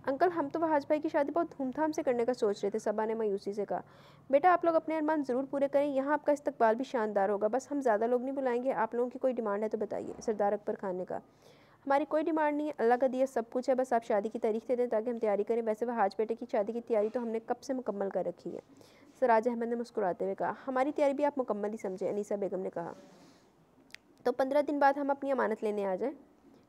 Speaker 1: अंकल हम तो वहाज भाई की शादी बहुत धूमधाम से करने का सोच रहे थे सबा ने मायूसी से कहा बेटा आप लोग अपने अरमान ज़रूर पूरे करें यहाँ आपका इस्तकबाल भी शानदार होगा बस हम ज़्यादा लोग नहीं बुलाएंगे आप लोगों की कोई डिमांड है तो बताइए सरदार अकबर खान ने कहा हमारी कोई डिमांड नहीं है अल्लाह का दिया सब कुछ है बस आप शादी की तारीख दे दें ताकि हम तैयारी करें वैसे वहाज बेटे की शादी की तैयारी तो हमने कब से मुकम्मल कर रखी है सराज अहमद ने मुस्कुराते हुए कहा हमारी तैयारी भी आप मुकम्मल ही समझें अनीसा बेगम ने कहा तो पंद्रह दिन बाद हम अपनी अमानत लेने आ जाएँ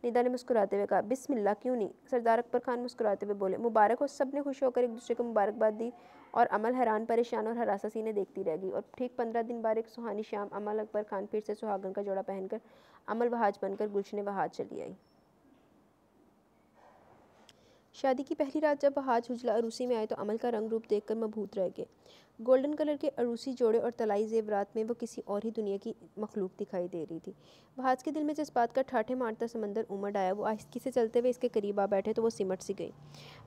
Speaker 1: निदा ने मुस्कुराते हुए कहा बिस्मिल्ला क्यों नहीं सरदार अकबर खान मुस्कुराते हुए बोले मुबारक हो सब ने खुश होकर एक दूसरे को मुबारकबाद दी और अमल हैरान परेशान और हरासा सीने देखती रह गई और ठीक पंद्रह दिन बाद एक सुहानी शाम अमल अकबर खान फिर से सुहागन का जोड़ा पहनकर अमल वहाज बनकर गुलशन वहाज चली आई शादी की पहली रात जब बहाज हुजला अरूसी में आए तो अमल का रंग रूप देखकर मबहूत रह गए गोल्डन कलर के अरूसी जोड़े और तलाई जेवरात में वो किसी और ही दुनिया की मखलूक दिखाई दे रही थी वहाज के दिल में जज्बात का ठाठे मारता समंदर उमड़ आया वो आहिस्की से चलते हुए इसके करीब आ बैठे तो वो सिमट सी गई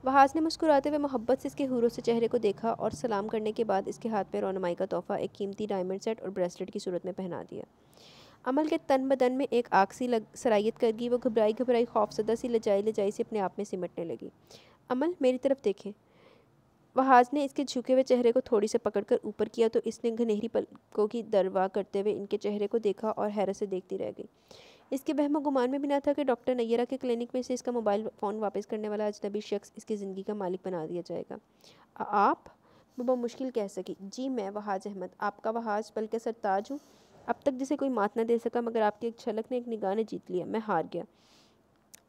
Speaker 1: वहाज ने मुस्कुराते हुए मोहब्बत से इसके हूरों से चेहरे को देखा और सलाम करने के बाद इसके हाथ पर रोनमाई का तोहफा एक कीमती डायमंड सेट और ब्रेसलेट की सूरत में पहना दिया अमल के तन बदन में एक आग सी लग सराइत कर गई वो घबराई घबराई खौफसदा सी लजाई लजाई से अपने आप में सिमटने लगी अमल मेरी तरफ देखें वहाज ने इसके झुके हुए चेहरे को थोड़ी से पकड़कर ऊपर किया तो इसने घनेरी पलकों की दरवा करते हुए इनके चेहरे को देखा और हैरत से देखती रह गई इसके बहम गुमान में भी ना था कि डॉक्टर नैयरा के क्लिनिक में से इसका मोबाइल फ़ोन वापस करने वाला अजनबी शख्स इसकी ज़िंदगी का मालिक बना दिया जाएगा आप वो मुश्किल कह सकी जी मैं वहाज अहमद आपका वहाज बल्कि सरताज हूँ अब तक जिसे कोई मात ना दे सका मगर आपकी एक छलक ने एक निगाह ने जीत लिया मैं हार गया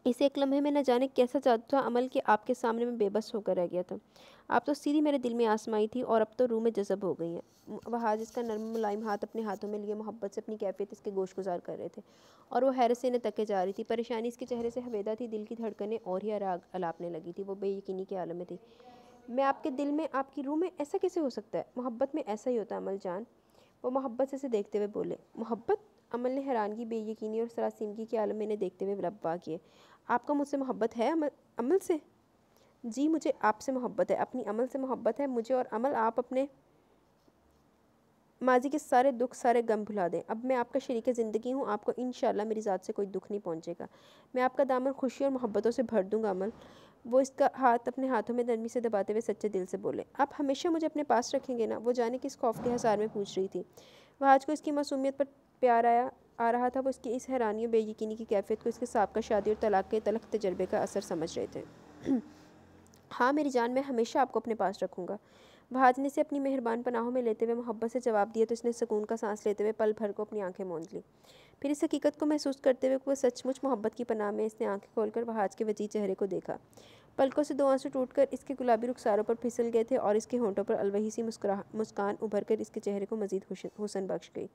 Speaker 1: इसे एक लम्हे में न जाने कैसा जादू अमल के आपके सामने में बेबस होकर रह गया था आप तो सीधी मेरे दिल में आसमाई थी और अब तो रूह में जजब हो गई हैं वह हाज का नरम मुलायम हाथ अपने हाथों में लिए मोहब्बत से अपनी कैफियत इसके गोश गुजार कर रहे थे और वो हैरत से इन्हें तके जा रही थी परेशानी इसके चेहरे से हवेदा थी दिल की धड़कने और ही आराग अलापने लगी थी वो बेयकीनी के आलम में थी मैं आपके दिल में आपकी रूह में ऐसा कैसे हो सकता है मोहब्बत में ऐसा ही होता अमल जान वो मोहब्बत से इसे देखते हुए बोले मोहब्बत अमल ने हैरानगी बेयकीनी और सरासीमगी के आलम में इन्हें देखते हुए लब्बा किए आपका मुझसे मोहब्बत है अमल अमल से जी मुझे आपसे मोहब्बत है अपनी अमल से मोहब्बत है मुझे और अमल आप अपने माजी के सारे दुख सारे गम भुला दें अब मैं आपका शरीक ज़िंदगी हूँ आपको इन मेरी ज़ात से कोई दुख नहीं पहुँचेगा मैं आपका दामन खुशी और मोहब्बतों से भर दूँगा अमल वो इसका हाथ अपने हाथों में नरमी से दबाते हुए सच्चे दिल से बोले आप हमेशा मुझे अपने पास रखेंगे ना वो जाने किस खौफ के हज़ार में पूछ रही थी वह आज को इसकी मासूमियत पर प्यार आया आ रहा था वो इसकी इस हैरानी और बेयकीनी की कैफियत को इसके साहब का शादी और तलाक के तलख तजर्बे का असर समझ रहे थे हाँ मेरी जान मैं हमेशा आपको अपने पास रखूँगा भाज ने इसे अपनी मेहरबान पनाहों में लेते हुए मोहब्बत से जवाब दिया तो इसने सुकून का सांस लेते हुए पल भर को अपनी आंखें मोंद ली फिर इस हकीकत को महसूस करते हुए वह सचमुच मोहब्बत की पनाह में इसने आंखें खोलकर वहाज के वजी चेहरे को देखा पलकों से दो आंसू टूटकर इसके गुलाबी रुखसारों पर फिसल गए थे और इसके होंठों पर अलवही सी मुस्कुरा मुस्कान उभर कर इसके चेहरे को मजीद हुसन बख्श गई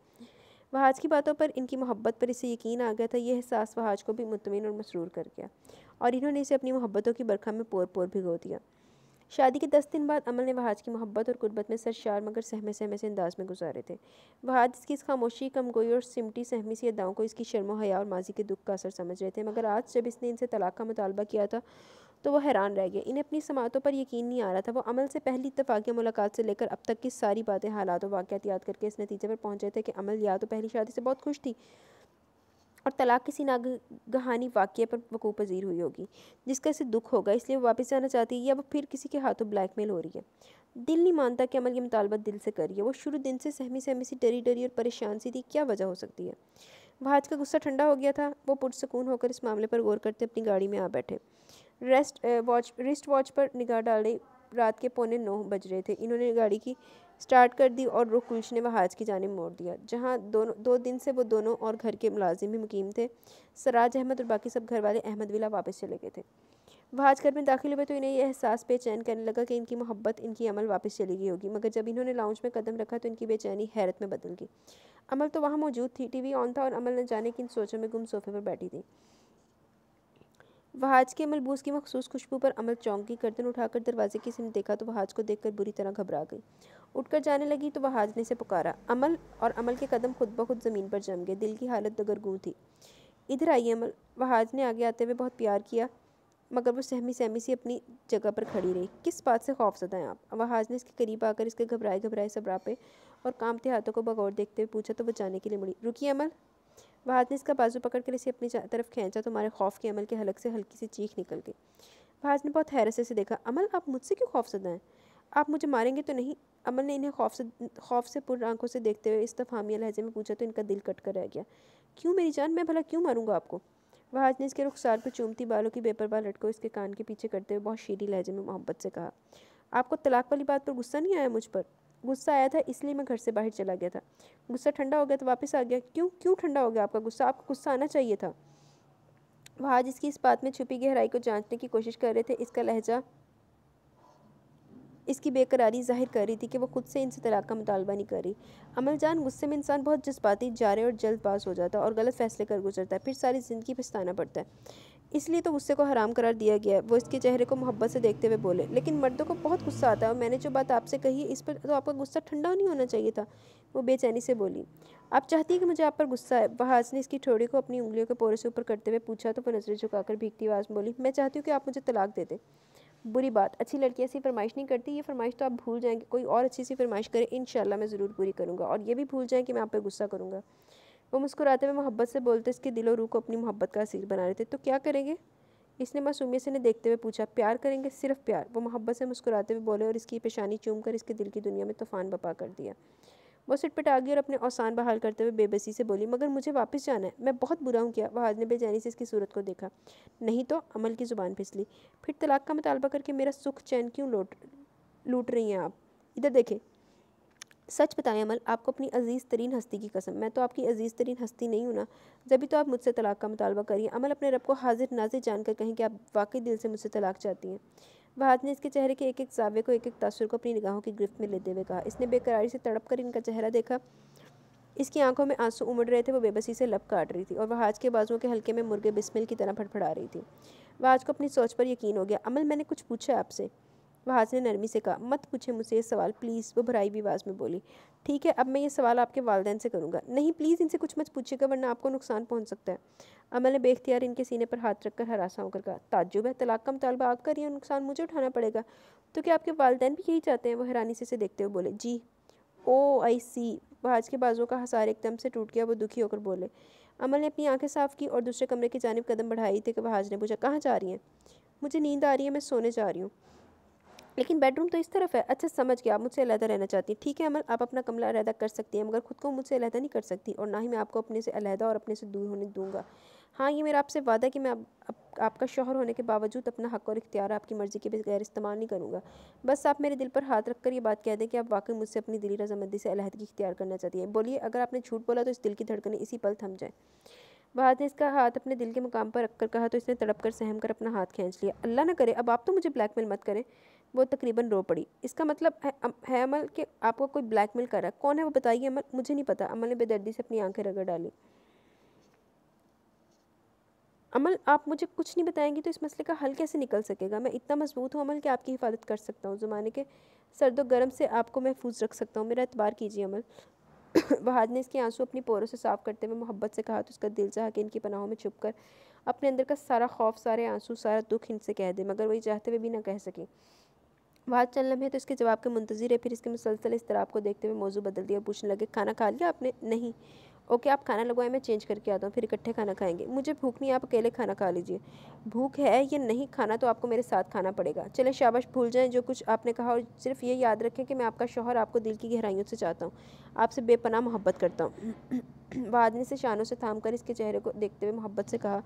Speaker 1: वहाज की बातों पर इनकी मोहब्बत पर इसे यकीन आ गया था यह एहसास वहाज को भी मुतमिन और मसरूर कर गया और इन्होंने इसे अपनी मोहब्बतों की बरखा में पोर पोर भिगो दिया शादी के दस दिन बाद अमल ने वहाज की मोहब्बत और कुर्बत में सरशार मगर सहमे सहमे से अंदाज में गुजारे थे वहाज इसकी इस खामोशी कमगोई और सिमटी सहमी सी अदाओं को इसकी शर्मो हया और माजी के दुख का असर समझ रहे थे मगर आज जब इसने इनसे तलाक का मुतालबा किया था तो वह हैरान रह गए इन्हें अपनी समातों पर यकीन नहीं आ रहा था वो अमल से पहली इतफाक़ी मुलाकात से लेकर अब तक की सारी बातें हालात और वाक़ याद करके इस नतीजे पर पहुँचे थे कि अमल या तो पहली शादी से बहुत खुश थी और तलाक किसी नागहानी वाक्य पर वकूफ़ पजीर हुई होगी जिसका इसे दुख होगा इसलिए वो वापस जाना चाहती है या वो फिर किसी के हाथों ब्लैकमेल हो रही है दिल नहीं मानता कि अमल ये मुतालबा दिल से करिए वो शुरू दिन से सहमी सहमी सी डरी डरी और परेशान सी थी क्या वजह हो सकती है वह आज का गुस्सा ठंडा हो गया था वो पुरसकून होकर इस मामले पर गौर करते अपनी गाड़ी में आ बैठे रेस्ट वॉच रिस्ट वॉच पर निगाह रही रात के पौने नौ बज रहे थे इन्होंने गाड़ी की स्टार्ट कर दी और रुख कुलश ने वहाज की जानब मोड़ दिया जहाँ दोनों दो दिन से वो दोनों और घर के मुलाजिम ही मुकीम थे सराज अहमद और बाकी सब घर वाले अहमद विला वापस चले गए थे वहाज घर में दाखिल हुए तो इन्हें यह एहसास बेचैन करने लगा कि इनकी मोहब्बत इनकी अमल वापस चली गई होगी मगर जब इन्होंने लाउंज में कदम रखा तो इनकी बेचैनी हैरत में बदल गई अमल तो वहाँ मौजूद थी वी ऑन था और अमल न जाने की इन सोचों में गुम सोफे पर बैठी थी वहाज के मलबूस की मखसूस खुशबू पर अमल चौंकी गर्दन उठाकर दरवाजे की सिम देखा तो वहाज को देखकर बुरी तरह घबरा गई उठकर जाने लगी तो वहाज ने से पुकारा अमल और अमल के कदम खुद ब खुद ज़मीन पर जम गए दिल की हालत दगरगू थी इधर आई अमल वहाज ने आगे आते हुए बहुत प्यार किया मगर वो सहमी सहमी सी अपनी जगह पर खड़ी रही किस बात से खौफ सदाएं आप वहाज ने इसके करीब आकर इसके घबराए घबराए सबरापे पे और कामते हाथों को बगौर देखते हुए पूछा तो वह जाने के लिए मुड़ी रुकी अमल वह ने इसका बाजू पकड़ कर इसे अपनी तरफ खींचा तो हमारे खौफ के अमल के हलक से हल्की सी चीख निकल गई वह ने बहुत हैरत से देखा अमल आप मुझसे क्यों सदा हैं आप मुझे मारेंगे तो नहीं अमल ने इन्हें खौफ से खौफ से पुर आंखों से देखते हुए इस तफामिया लहजे में पूछा तो इनका दिल कट कर रह गया क्यों मेरी जान मैं भला क्यों मारूंगा आपको वहाज ने इसके रुखसार पर चूमती बालों की बेपरवाह लटको इसके कान के पीछे करते हुए बहुत शीरी लहजे में मोहब्बत से कहा आपको तलाक वाली बात पर गुस्सा नहीं आया मुझ पर गुस्सा आया था इसलिए मैं घर से बाहर चला गया था गुस्सा ठंडा हो गया तो वापस आ गया क्यों क्यों ठंडा हो गया आपका गुस्सा आपको गुस्सा आना चाहिए था वह आज इसकी इस बात में छुपी गहराई को जांचने की कोशिश कर रहे थे इसका लहजा इसकी बेकरारी जाहिर कर रही थी कि वो खुद से इनसे तलाक का मुतालबा नहीं कर रही अमल जान गुस्से में इंसान बहुत जज्बाती जारे और जल्दबाज हो जाता है और गलत फैसले कर गुजरता है फिर सारी ज़िंदगी पछताना पड़ता है इसलिए तो गुस्से को हराम करार दिया गया है वो इसके चेहरे को मोहब्बत से देखते हुए बोले लेकिन मर्दों को बहुत गुस्सा आता है और मैंने जो बात आपसे कही इस पर तो आपका गुस्सा ठंडा नहीं होना चाहिए था वो बेचैनी से बोली आप चाहती है कि मुझे आप पर गुस्सा है वहाज ने इसकी ठोड़ी को अपनी उंगलियों के पोरे से ऊपर करते हुए पूछा तो वो नजरें झुकाकर भीगती आवाज़ में बोली मैं चाहती हूँ कि आप मुझे तलाक दे दें बुरी बात अच्छी लड़की ऐसी फरमाइश नहीं करती ये फरमाइश तो आप भूल जाएंगे कोई और अच्छी सी फरमाइश करें इन मैं ज़रूर पूरी करूँगा और ये भी भूल जाएँ कि मैं आप पर गुस्सा करूँगा वो मुस्कुराते हुए मोहब्बत से बोलते इसके दिल और रूह को अपनी मोहब्बत का असीर बना रहे थे तो क्या करेंगे इसने मासूमिया से ने देखते हुए पूछा प्यार करेंगे सिर्फ प्यार वो मोहब्बत से मुस्कुराते हुए बोले और इसकी पेशानी चूम कर इसके दिल की दुनिया में तूफान बपा कर दिया वो आ गई और अपने औसान बहाल करते हुए बेबसी से बोली मगर मुझे वापस जाना है मैं बहुत बुरा हूँ क्या वहाज ने बेचैनी से इसकी सूरत को देखा नहीं तो अमल की ज़ुबान फिसली फिर तलाक का मुतालबा करके मेरा सुख चैन क्यों लौट लूट रही हैं आप इधर देखें सच बताएं अमल आपको अपनी अजीज़ तरीन हस्ती की कसम मैं तो आपकी अजीज़ तरीन हस्ती नहीं हूँ ना जब भी तो आप मुझसे तलाक का मुतालबा करिए अमल अपने रब को हाजिर नाजिर जानकर कहें कि आप वाकई दिल से मुझसे तलाक चाहती हैं वहाद ने इसके चेहरे के एक एक सावे को एक एक तासुर को अपनी निगाहों की गिरफ्त में लेते हुए कहा इसने बेकरारी से तड़प कर इनका चेहरा देखा इसकी आंखों में आंसू उमड़ रहे थे वो बेबसी से लप काट रही थी और वहाज के बाजुओं के हल्के में मुर्गे बिस्मिल की तरह फटफड़ा रही थी वहाज को अपनी सोच पर यकीन हो गया अमल मैंने कुछ पूछा आपसे वहाज ने नरमी से कहा मत पूछे मुझसे ये सवाल प्लीज़ वो भराई भी आवाज़ में बोली ठीक है अब मैं ये सवाल आपके वालदेन से करूँगा नहीं प्लीज़ इनसे कुछ मत पूछेगा वरना आपको नुकसान पहुँच सकता है अमल ने बेख्तियार इनके सीने पर हाथ रखकर हरासा होकर कहा ताजुब है तलाक का मुतालबा आप करिए नुकसान मुझे उठाना पड़ेगा तो क्या आपके वालदेन भी यही चाहते हैं वो हैरानी से इसे देखते हुए बोले जी ओ आई सी वहाज के बाज़ों का हसार एकदम से टूट गया वो दुखी होकर बोले अमल ने अपनी आंखें साफ की और दूसरे कमरे की जानब कदम बढ़ाई थी कि वहाज ने पूछा कहाँ जा रही हैं मुझे नींद आ रही है मैं सोने जा रही हूँ लेकिन बेडरूम तो इस तरफ है अच्छा समझ गया आप मुझसे अलहदा रहना चाहती हैं ठीक है अमल आप अपना कमला अलहदा कर सकती हैं मगर खुद को मुझसे अलहदा नहीं कर सकती और ना ही मैं आपको अपने से अलहदा और अपने से दूर होने दूंगा हाँ ये मेरा आपसे वादा कि मैं आप, आप, आपका शोहर होने के बावजूद अपना हक और इख्तियार आपकी मर्ज़ी के बगैर इस्तेमाल नहीं करूँगा बस आप मेरे दिल पर हाथ रख कर ये बात कह दें कि आप वाकई मुझसे अपनी दिली रजामंदी से अलहदगी इख्तियार करना चाहती हैं बोलिए अगर आपने झूठ बोला तो इस दिल की धड़कने इसी पल थम जाए बाद ने इसका हाथ अपने दिल के मुकाम पर रखकर कहा तो इसने तड़प कर सहम कर अपना हाथ खींच लिया अल्लाह ना करे अब आप तो मुझे ब्लैकमेल मत करें वो तकरीबन रो पड़ी इसका मतलब है, है अमल कि आपको कोई ब्लैकमेल कर रहा है कौन है वो बताइए अमल मुझे नहीं पता अमल ने बेदर्दी से अपनी आंखें रगड़ डाली अमल आप मुझे कुछ नहीं बताएंगी तो इस मसले का हल कैसे निकल सकेगा मैं इतना मजबूत हूँ अमल कि आपकी हिफाजत कर सकता हूँ ज़माने के सर्द व गर्म से आपको महफूज रख सकता हूँ मेरा एतबार कीजिए अमल वहाद ने इसके आंसू अपनी पोरों से साफ करते हुए मोहब्बत से कहा तो उसका दिल चाह के इनकी पनाहों में छुप कर अपने अंदर का सारा खौफ सारे आंसू सारा दुख इनसे कह दे मगर वही चाहते हुए भी ना कह सके बात चल रही है तो इसके जवाब के मुंतज़िर है फिर इसके मुसलसल इस तरह को देखते हुए मौजू बदल दिया पूछने लगे खाना खा लिया आपने नहीं ओके आप खाना लगवाएं मैं चेंज करके आता हूँ फिर इकट्ठे खाना खाएंगे मुझे भूख नहीं आप अकेले खाना खा लीजिए भूख है ये नहीं खाना तो आपको मेरे साथ खाना पड़ेगा चले शाबाश भूल जाएं जो कुछ आपने कहा और सिर्फ ये याद रखें कि मैं आपका शोहर आपको दिल की गहराइयों से चाहता हूँ आपसे बेपना मोहब्बत करता हूँ वह आदमी से शानों से थाम कर इसके चेहरे को देखते हुए मोहब्बत से कहा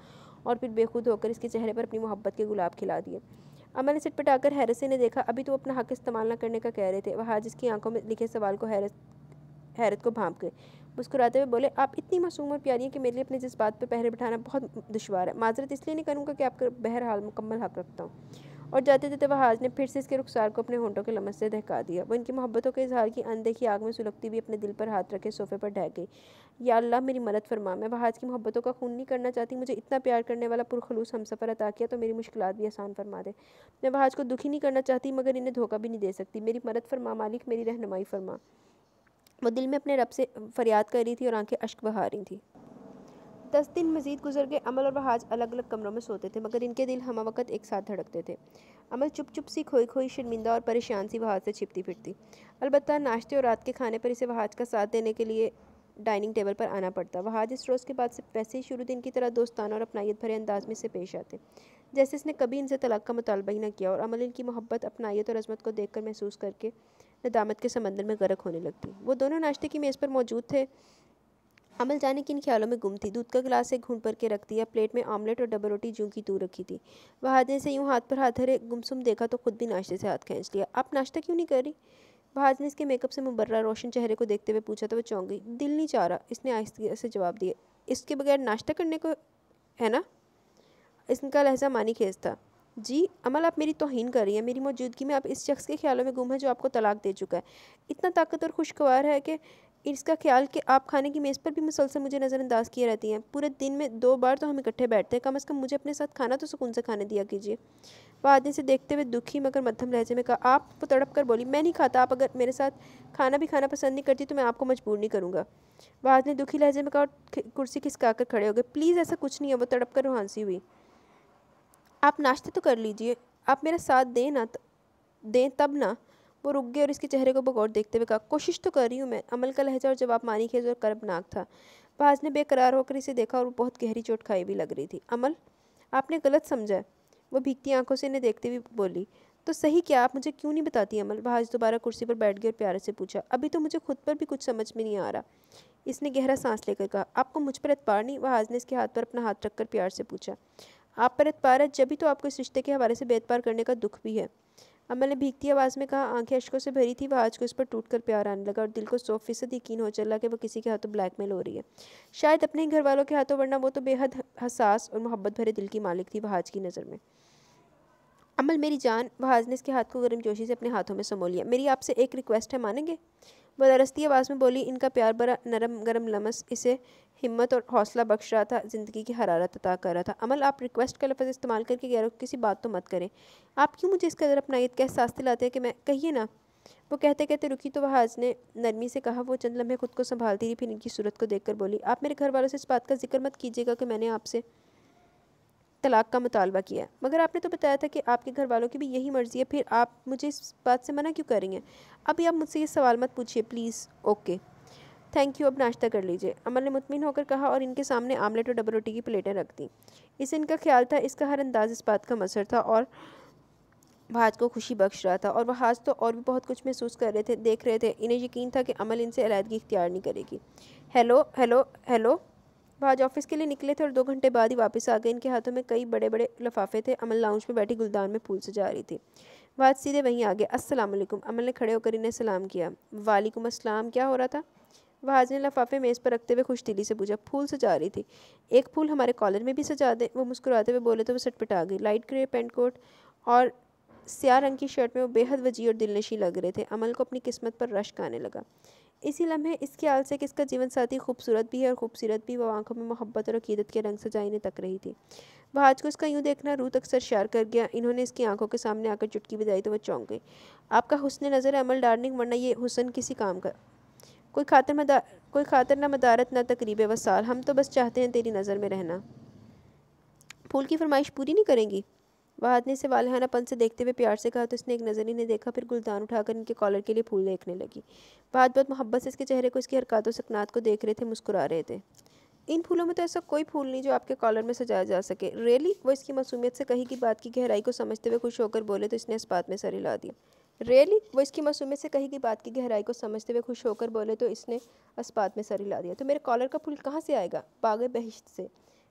Speaker 1: और फिर बेखुद होकर इसके चेहरे पर अपनी मोहब्बत के गुलाब खिला दिए अमल ने सिट पिटाकर हैरत से ने देखा अभी तो अपना हक इस्तेमाल न करने का कह रहे थे वह हाजिज की आंखों में लिखे सवाल को हैरत हैरत को भाप गए मुस्कुराते हुए बोले आप इतनी मासूम और प्यारी हैं कि मेरे लिए अपने जज्बात पर पहरे बिठाना बहुत दुशवार है माजरत इसलिए नहीं करूँगा कि आपका बहरहाल मुकम्मल हक रखता हूँ और जाते जाते वह ने फिर से इसके रुखसार को अपने होंठों के लमस से दहका दिया वो इनकी मोहब्बतों के इजहार की अनदेखी आग में सुलगती हुई अपने दिल पर हाथ रखे सोफे पर ढह गई या अल्लाह मेरी मदद फरमा मैं वहाज की मोहब्बतों का खून नहीं करना चाहती मुझे इतना प्यार करने वाला पुरखलूस हम सफ़र अता किया तो मेरी मुश्किल भी आसान फरमा दे मैं वहाज को दुखी नहीं करना चाहती मगर इन्हें धोखा भी नहीं दे सकती मेरी मदद फरमा मालिक मेरी रहनमाई फरमा वो दिल में अपने रब से फरियाद कर रही थी और आंखें अश्क बहा रही थी दस दिन मजीद गुजर गए अमल और बहाज अलग अलग कमरों में सोते थे मगर इनके दिल हम वक्त एक साथ धड़कते थे अमल चुप चुप सी खोई खोई शर्मिंदा और परेशान सी वहाज से छिपती फिरती अलबत् नाश्ते और रात के खाने पर इसे वहाज का साथ देने के लिए डाइनिंग टेबल पर आना पड़ता वहाज इस रोज़ के बाद से वैसे ही शुरू दिन की तरह दोस्तान और अपनाइत भरे अंदाज में से पेश आते जैसे इसने कभी इनसे तलाक का मुतालबा ही ना किया और अमल इनकी मोहब्बत अपनाइत और अजमत को देख कर महसूस करके नदामत के समंदर में गर्क होने लगती वो दोनों नाश्ते की मेज़ पर मौजूद थे अमल जाने किन ख्यालों में गुम थी दूध का गिलास एक घूंट पर के रख दिया प्लेट में ऑमलेट और डबल रोटी जूं की तू रखी थी वह ने से यूँ हाथ पर हाथ धरे गुमसुम देखा तो खुद भी नाश्ते से हाथ खींच लिया आप नाश्ता क्यों नहीं कर रही भाज ने इसके मेकअप से मुबर्रा रोशन चेहरे को देखते हुए पूछा तो वह चौंक गई दिल नहीं चाह रहा इसने आहिस्ते से जवाब दिया इसके बगैर नाश्ता करने को है ना इसका लहजा मानी खेज था जी अमल आप मेरी तोहन कर रही हैं मेरी मौजूदगी में आप इस शख्स के ख्यालों में गुम है जो आपको तलाक दे चुका है इतना ताकत और खुशगवार है कि इसका ख्याल कि आप खाने की मेज़ पर भी मुसलसल मुझे नज़रअंदाज किए रहती हैं पूरे दिन में दो बार तो हम इकट्ठे बैठते हैं कम अज़ कम मुझे अपने साथ खाना तो सुकून से खाने दिया कीजिए वह आदमी से देखते हुए दुखी मगर मध्यम लहजे में कहा आप वो तड़प कर बोली मैं नहीं खाता आप अगर मेरे साथ खाना भी खाना पसंद नहीं करती तो मैं आपको मजबूर नहीं करूँगा वह आदमी दुखी लहजे में कहा और कुर्सी खिसका कर खड़े हो गए प्लीज़ ऐसा कुछ नहीं है वो तड़प कर रुहानसी हुई आप नाश्ते तो कर लीजिए आप मेरा साथ दें ना दें तब ना वो रुक गए और इसके चेहरे को बगौर देखते हुए कहा कोशिश तो कर रही हूँ मैं अमल का लहजा और जवाब मानी खेज और कर्बनाक था बाज ने बेकरार होकर इसे देखा और बहुत गहरी चोट खाई भी लग रही थी अमल आपने गलत समझा वो भीगती आंखों से इन्हें देखते हुए बोली तो सही क्या आप मुझे क्यों नहीं बताती अमल भाज दोबारा कुर्सी पर बैठ गई और प्यारे से पूछा अभी तो मुझे खुद पर भी कुछ समझ में नहीं आ रहा इसने गहरा सांस लेकर कहा आपको मुझ पर एतबार नहीं वहाज ने इसके हाथ पर अपना हाथ रखकर प्यार से पूछा आप पर एतबार है जब भी तो आपको इस रिश्ते के हवाले से बेतबार करने का दुख भी है अमल ने भीगती आवाज़ में कहा आंखें अशकों से भरी थी वह आज को इस पर टूट कर प्यार आने लगा और दिल को सौ फीसद यकीन हो चला कि वह किसी के हाथों ब्लैकमेल हो रही है शायद अपने ही घर वालों के हाथों वरना वो तो बेहद हसास और मोहब्बत भरे दिल की मालिक थी वह आज की नज़र में अमल मेरी जान वहाज ने इसके हाथ को गर्म जोशी से अपने हाथों में समो लिया मेरी आपसे एक रिक्वेस्ट है मानेंगे बदरस्ती आवाज़ में बोली इनका प्यार बड़ा नरम गरम लमस इसे हिम्मत और हौसला बख्श रहा था ज़िंदगी की हरारत अता कर रहा था अमल आप रिक्वेस्ट का लफ्ज़ इस्तेमाल करके गैर किसी बात तो मत करें आप क्यों मुझे इस कदर अपना का एहसास दिलाते हैं कि मैं कहिए ना वो कहते कहते रुकी तो वहाज ने नरमी से कहा वो चंद लम्हे खुद को संभालती रही फिर इनकी सूरत को देखकर बोली आप मेरे घर वालों से इस बात का जिक्र मत कीजिएगा कि मैंने आपसे तलाक़ का मुतालबा किया मगर आपने तो बताया था कि आपके घर वालों की भी यही मर्ज़ी है फिर आप मुझे इस बात से मना क्यों करेंगे अभी आप मुझसे ये सवाल मत पूछिए प्लीज़ ओके थैंक यू अब नाश्ता कर लीजिए अमल ने मुतमिन होकर कहा और इनके सामने आमलेट और डबल रोटी की प्लेटें रख दी इसे इनका ख्याल था इसका हर अंदाज इस बात का मसर था और वहाज को खुशी बख्श रहा था और वहाज तो और भी बहुत कुछ महसूस कर रहे थे देख रहे थे इन्हें यकीन था कि अमल इनसे अलीहदगी इख्तियार नहीं करेगी हेलो हेलो हेलो वह आज ऑफिस के लिए निकले थे और दो घंटे बाद ही वापस आ गए इनके हाथों में कई बड़े बड़े लफाफे थे अमल लाउंज में बैठी गुलदान में फूल सजा रही थी वह सीधे वहीं आ गए अस्सलाम अमल ने खड़े होकर इन्हें सलाम किया वालेकुम असलम क्या हो रहा था वहाज ने लफाफे मेज़ पर रखते हुए खुश दिली से पूछा फूल सजा रही थी एक फूल हमारे कॉलर में भी सजा दें वो मुस्कुराते हुए बोले तो वो आ गई लाइट ग्रे पेंट कोट और स्या रंग की शर्ट में वो बेहद वजी और दिलनशी लग रहे थे अमल को अपनी किस्मत पर रश्क आने लगा इसी लम्हे इसके आल से कि इसका जीवन साथी खूबसूरत भी है और ख़ूबसूरत भी वह आंखों में मोहब्बत और अकीदत के रंग से जाइने तक रही थी वह आज को इसका यूँ देखना रूत अक्सर शार कर गया इन्होंने इसकी आंखों के सामने आकर चुटकी बजाई तो वह चौंक गई आपका हुसन नज़र अमल डार्निंग वरना ये हुसन किसी काम का कोई खातर मदार कोई खातर ना मदारत ना तकरीब वसाल हम तो बस चाहते हैं तेरी नज़र में रहना फूल की फरमाइश पूरी नहीं करेंगी वह ने इसे वालहानापन से देखते हुए प्यार से कहा तो उसने एक नज़र ही नहीं देखा फिर गुलदान उठाकर इनके कॉलर के लिए फूल देखने लगी बाद बहुत मोहब्बत से इसके चेहरे को इसकी हरकतों सकनात को देख रहे थे मुस्कुरा रहे थे इन फूलों में तो ऐसा कोई फूल नहीं जो आपके कॉलर में सजाया जा सके रेली वो इसकी मासूमियत से कहीं की बात की गहराई को समझते हुए खुश होकर बोले तो इसने इस्पात में सर हिला दिया रेली वो इसकी मासूमियत से कहीं की बात की गहराई को समझते हुए खुश होकर बोले तो इसने इस्पात में सर हिला दिया तो मेरे कॉलर का फूल कहाँ से आएगा बाग बहिश्त से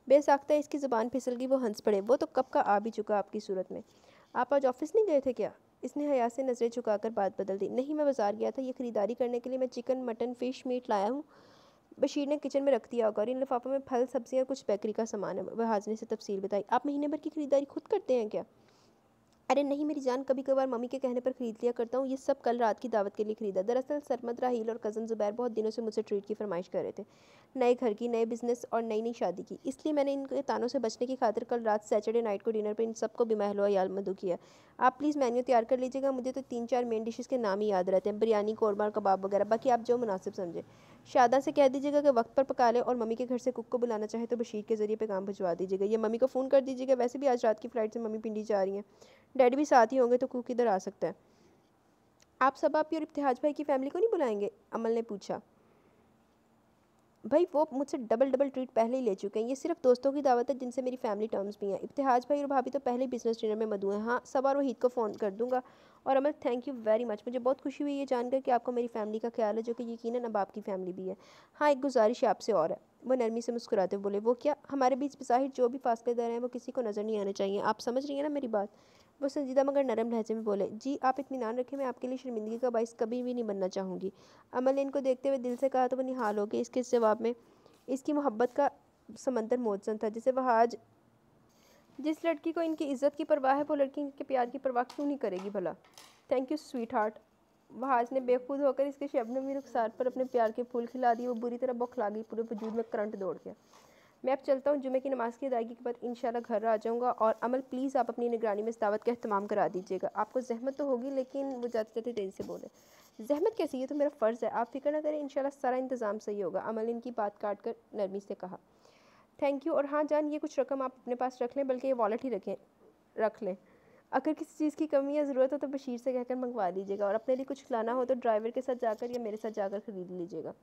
Speaker 1: बेसाख्ता इसकी ज़बान फिसल गई वो हंस पड़े वो तो कब का आ भी चुका आपकी सूरत में आप आज ऑफिस नहीं गए थे क्या इसने हया से नज़रें झुकाकर बात बदल दी नहीं मैं बाजार गया था ये ख़रीदारी करने के लिए मैं चिकन मटन फ़िश मीट लाया हूँ बशीर ने किचन में रख दिया होगा और इन लिफाफों में फल सब्ज़ियाँ और कुछ बेकरी का सामान है वह हाजने से तफसील बताई आप महीने भर की ख़रीदारी खुद करते हैं क्या अरे नहीं मेरी जान कभी कभार मम्मी के कहने पर खरीद लिया करता हूँ ये सब कल रात की दावत के लिए खरीदा दरअसल सरमद राहील और कज़न ज़ुबैर बहुत दिनों से मुझसे ट्रीट की फरमाइश कर रहे थे नए घर की नए बिजनेस और नई नई शादी की इसलिए मैंने इनके तानों से बचने की खातिर कल रात सैटरडे नाइट को डिनर पर इन सबको बीमा याल मधु किया आप प्लीज़ मेन्यू तैयार कर लीजिएगा मुझे तो तीन चार मेन डिशेज़ के नाम ही याद रहते हैं बिरयानी कौरमा कबाब वगैरह बाकी आप जो मुनासिब समझें शादा से कह दीजिएगा कि वक्त पर पका ले और मम्मी के घर से कुक को बुलाना चाहे तो बशीर के ज़रिए पे काम भिजवा दीजिएगा या मम्मी को फ़ोन कर दीजिएगा वैसे भी आज रात की फ़्लाइट से मम्मी पिंडी जा रही हैं डैडी भी साथ ही होंगे तो कुक इधर आ सकता है आप सब आप और इब्तिहाज भाई की फैमिली को नहीं बुलाएंगे अमल ने पूछा भाई वो मुझसे डबल डबल ट्रीट पहले ही ले चुके हैं ये सिर्फ दोस्तों की दावत है जिनसे मेरी फैमिली टर्म्स भी हैं इतिहाज भाई और भाभी तो पहले बिजनेस डिनर में मधु हैं हाँ सब और वहीद को फ़ोन कर दूंगा और Amal thank you very much मुझे बहुत खुशी हुई ये जानकर कि आपको मेरी फैमिली का ख्याल है जो कि यकीन अब आपकी फैमिली भी है हाँ एक गुजारिश आपसे और है वो नरमी से मुस्कुराते बोले वो क्या हमारे बीच बज़ाहिर जो भी फासलेदार हैं वो किसी को नज़र नहीं आने चाहिए आप समझ रही हैं ना मेरी बात वो संजीदा मगर नरम लहजे में बोले जी आप इतमान रखें मैं आपके लिए शर्मिंदगी का बाइस कभी भी नहीं बनना चाहूँगी अमल ने इनको देखते हुए दिल से कहा तो वो निहाल हो गए इसके जवाब में इसकी मोहब्बत का समंदर मोजन था जिसे वह आज जिस लड़की को इनकी इज्जत की परवाह है वो लड़की इनके प्यार की परवाह क्यों नहीं करेगी भला thank you sweetheart Wahaj ने बेखुद होकर इसके शबनमी रुखसार पर अपने प्यार के फूल खिला दिए वो बुरी तरह बौखला गई पूरे वजूद में करंट दौड़ गया मैं अब चलता हूँ जुमे की नमाज़ की अदायगी के बाद इन घर आ जाऊँगा और अमल प्लीज़ आप अपनी निगरानी में इस दावत का अहतमाम करा दीजिएगा आपको जहमत तो होगी लेकिन वो जाते जाते देर से बोले जहमत कैसी है तो मेरा फ़र्ज़ है आप फिक्र ना करें इन सारा इंतज़ाम सही होगा अमल इनकी बात काट कर नरमी से कहा थैंक यू और हाँ जान ये कुछ रकम आप अपने पास रख लें बल्कि ये वॉलेट ही रखें रख लें अगर किसी चीज़ की कमी या ज़रूरत हो तो बशीर से कहकर मंगवा लीजिएगा और अपने लिए कुछ लाना हो तो ड्राइवर के साथ जाकर या मेरे साथ जाकर ख़रीद लीजिएगा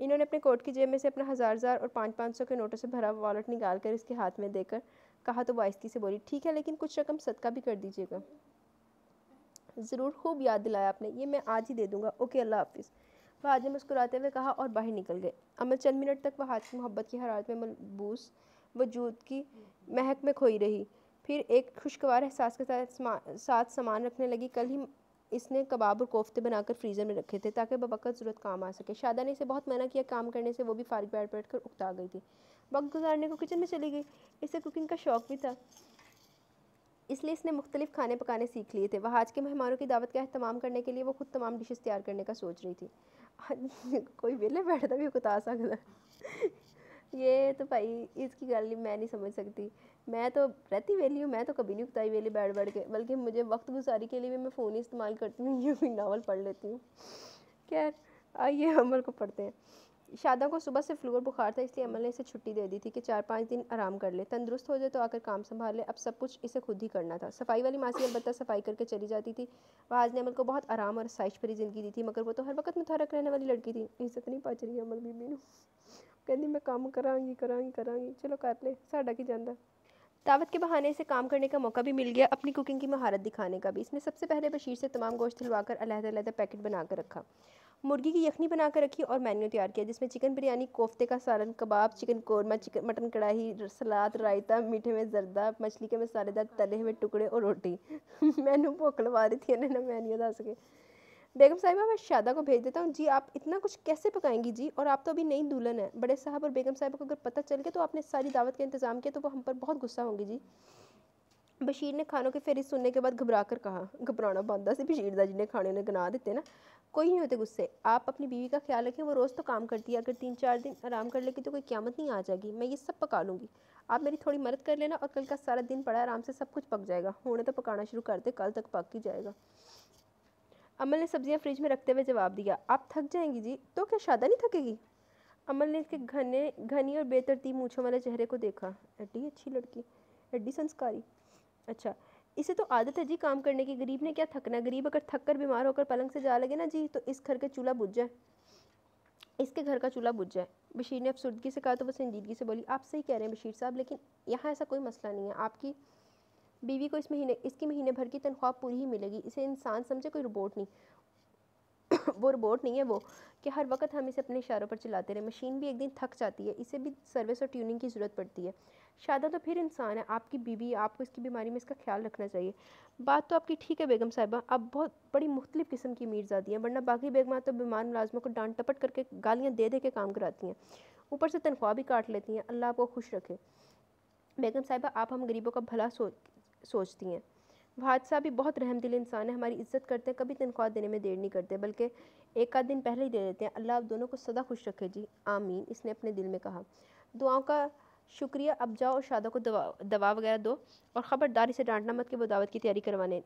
Speaker 1: इन्होंने अपने कोट की जेब में से अपना हज़ार हज़ार और पाँच पाँच सौ के नोटों से भरा वॉलेट निकाल कर इसके हाथ में देकर कहा तो वाइस्ती से बोली ठीक है लेकिन कुछ रकम सदका भी कर दीजिएगा ज़रूर खूब याद दिलाया आपने ये मैं आज ही दे दूँगा ओके अल्लाह हाफिज़ वह आदमी मुस्कुराते हुए कहा और बाहर निकल गए अमल चंद मिनट तक वह हाथ की मोहब्बत की हरारत में मलबूस वजूद की महक में खोई रही फिर एक खुशगवार एहसास के साथ साथ सामान रखने लगी कल ही इसने कबाब और कोफ्ते बनाकर फ्रीज़र में रखे थे ताकि बबक ज़रूरत काम आ सके शादा ने इसे बहुत मना किया काम करने से वो भी फारिग बैठ बैठ कर उगता गई थी वक्त गुजारने को किचन में चली गई इसे कुकिंग का शौक़ भी था इसलिए इसने मुख्तलिफ खाने पकाने सीख लिए थे वह आज के मेहमानों की दावत का अहतमाम करने के लिए वो खुद तमाम डिशेज तैयार करने का सोच रही थी कोई वेले बैठता भी कुछ सकता ये तो भाई इसकी गल मैं नहीं समझ सकती मैं तो रहती वेली हूँ मैं तो कभी नहीं उगताई वेली बैठ बैठ के बल्कि मुझे वक्त गुजारी के लिए भी मैं फ़ोन ही इस्तेमाल करती हूँ यू भी नावल पढ़ लेती हूँ खैर आइए अमल को पढ़ते हैं शादा को सुबह से फ्लू और बुखार था इसलिए अमल ने इसे छुट्टी दे दी थी कि चार पाँच दिन आराम कर ले तंदुरुस्त हो जाए तो आकर काम संभाल ले अब सब कुछ इसे खुद ही करना था सफाई वाली मासी अलबत् सफाई करके चली जाती थी वाज ने अमल को बहुत आराम और साइश भरी ज़िंदगी दी थी मगर वो तो हर वक्त थरक रहने वाली लड़की थी इज्जत नहीं पाच रही अमल बीबी कहती मैं काम कराँगी कराँगी कराँगी चलो कर ले साडा की जाना दावत के बहाने से काम करने का मौका भी मिल गया अपनी कुकिंग की महारत दिखाने का भी इसमें सबसे पहले बशीर से तमाम गोश्त हिलवाकर अलहदा अलहदा पैकेट बनाकर रखा मुर्गी की यखनी बनाकर रखी और मेन्यू तैयार किया जिसमें चिकन बिरयानी कोफ्ते का सालन कबाब chicken korma chicken mutton kadai सलाद रायता मीठे में जरदा मछली के मसालेदार तले हुए टुकड़े और रोटी मैनू भुख लवा रही थी इन्हें ना मैन्यू दस के बेगम साहिबा मैं शादा को भेज देता हूँ जी आप इतना कुछ कैसे पकाएंगी जी और आप तो अभी नई दुल्हन हैं बड़े साहब और बेगम साहिबा को अगर पता चल गया तो आपने सारी दावत का इंतज़ाम किया तो वो हम पर बहुत गुस्सा होंगी जी बशीर ने खानों की फहरिस्त सुनने के बाद घबरा कर कहा घबराना बंदा से बशीर दाजी ने खाने उन्हें गना देते ना कोई नहीं होते गुस्से आप अपनी बीवी का ख्याल रखें वो रोज़ तो काम करती है अगर तीन चार दिन आराम कर लेगी तो कोई क्यामत नहीं आ जाएगी मैं ये सब पका लूँगी आप मेरी थोड़ी मदद कर लेना और कल का सारा दिन पड़ा आराम से सब कुछ पक जाएगा होने तो पकाना शुरू कर दे कल तक पक ही जाएगा अमल ने सब्जियां फ्रिज में रखते हुए जवाब दिया आप थक जाएंगी जी तो क्या शादा नहीं थकेगी अमल ने इसके घने घनी और बेतरतीब मूछों वाले चेहरे को देखा एड्डी अच्छी लड़की एड्डी संस्कारी अच्छा इसे तो आदत है जी काम करने की गरीब ने क्या थकना गरीब अगर थक कर बीमार होकर पलंग से जा लगे ना जी तो इस घर का चूल्हा बुझ जाए इसके घर का चूल्हा बुझ जाए बशीर ने अफसरदगी से कहा तो वह संजीदगी से बोली आप सही कह रहे हैं बशीर साहब लेकिन यहाँ ऐसा कोई मसला नहीं है आपकी बीवी को इस महीने इसकी महीने भर की तनख्वाह पूरी ही मिलेगी इसे इंसान समझे कोई रोबोट नहीं वो रोबोट नहीं है वो कि हर वक्त हम इसे अपने इशारों पर चलाते रहे मशीन भी एक दिन थक जाती है इसे भी सर्विस और ट्यूनिंग की ज़रूरत पड़ती है शादा तो फिर इंसान है आपकी बीवी आपको इसकी बीमारी में इसका ख्याल रखना चाहिए बात तो आपकी ठीक है बेगम साहिबा आप बहुत बड़ी मुख्तलिफ़ किस्म की मीरजादी हैं वरना बाकी बेगमा तो बीमार मुलाजमों को डांट टपट करके गालियाँ दे दे के काम कराती हैं ऊपर से तनख्वाह भी काट लेती हैं अल्लाह आपको खुश रखे बेगम साहिबा आप हम गरीबों का भला सोच सोचती हैं भात साहब भी बहुत रहम दिल इंसान है हमारी इज्जत करते हैं कभी तनख्वाह देने में देर नहीं करते बल्कि एक आध दिन पहले ही दे देते हैं अल्लाह आप दोनों को सदा खुश रखे जी आमीन इसने अपने दिल में कहा दुआओं का शुक्रिया अब जाओ और शादा को दवा दवा वगैरह दो और ख़बरदारी से डांटना मत कि वो दावत की तैयारी करवाने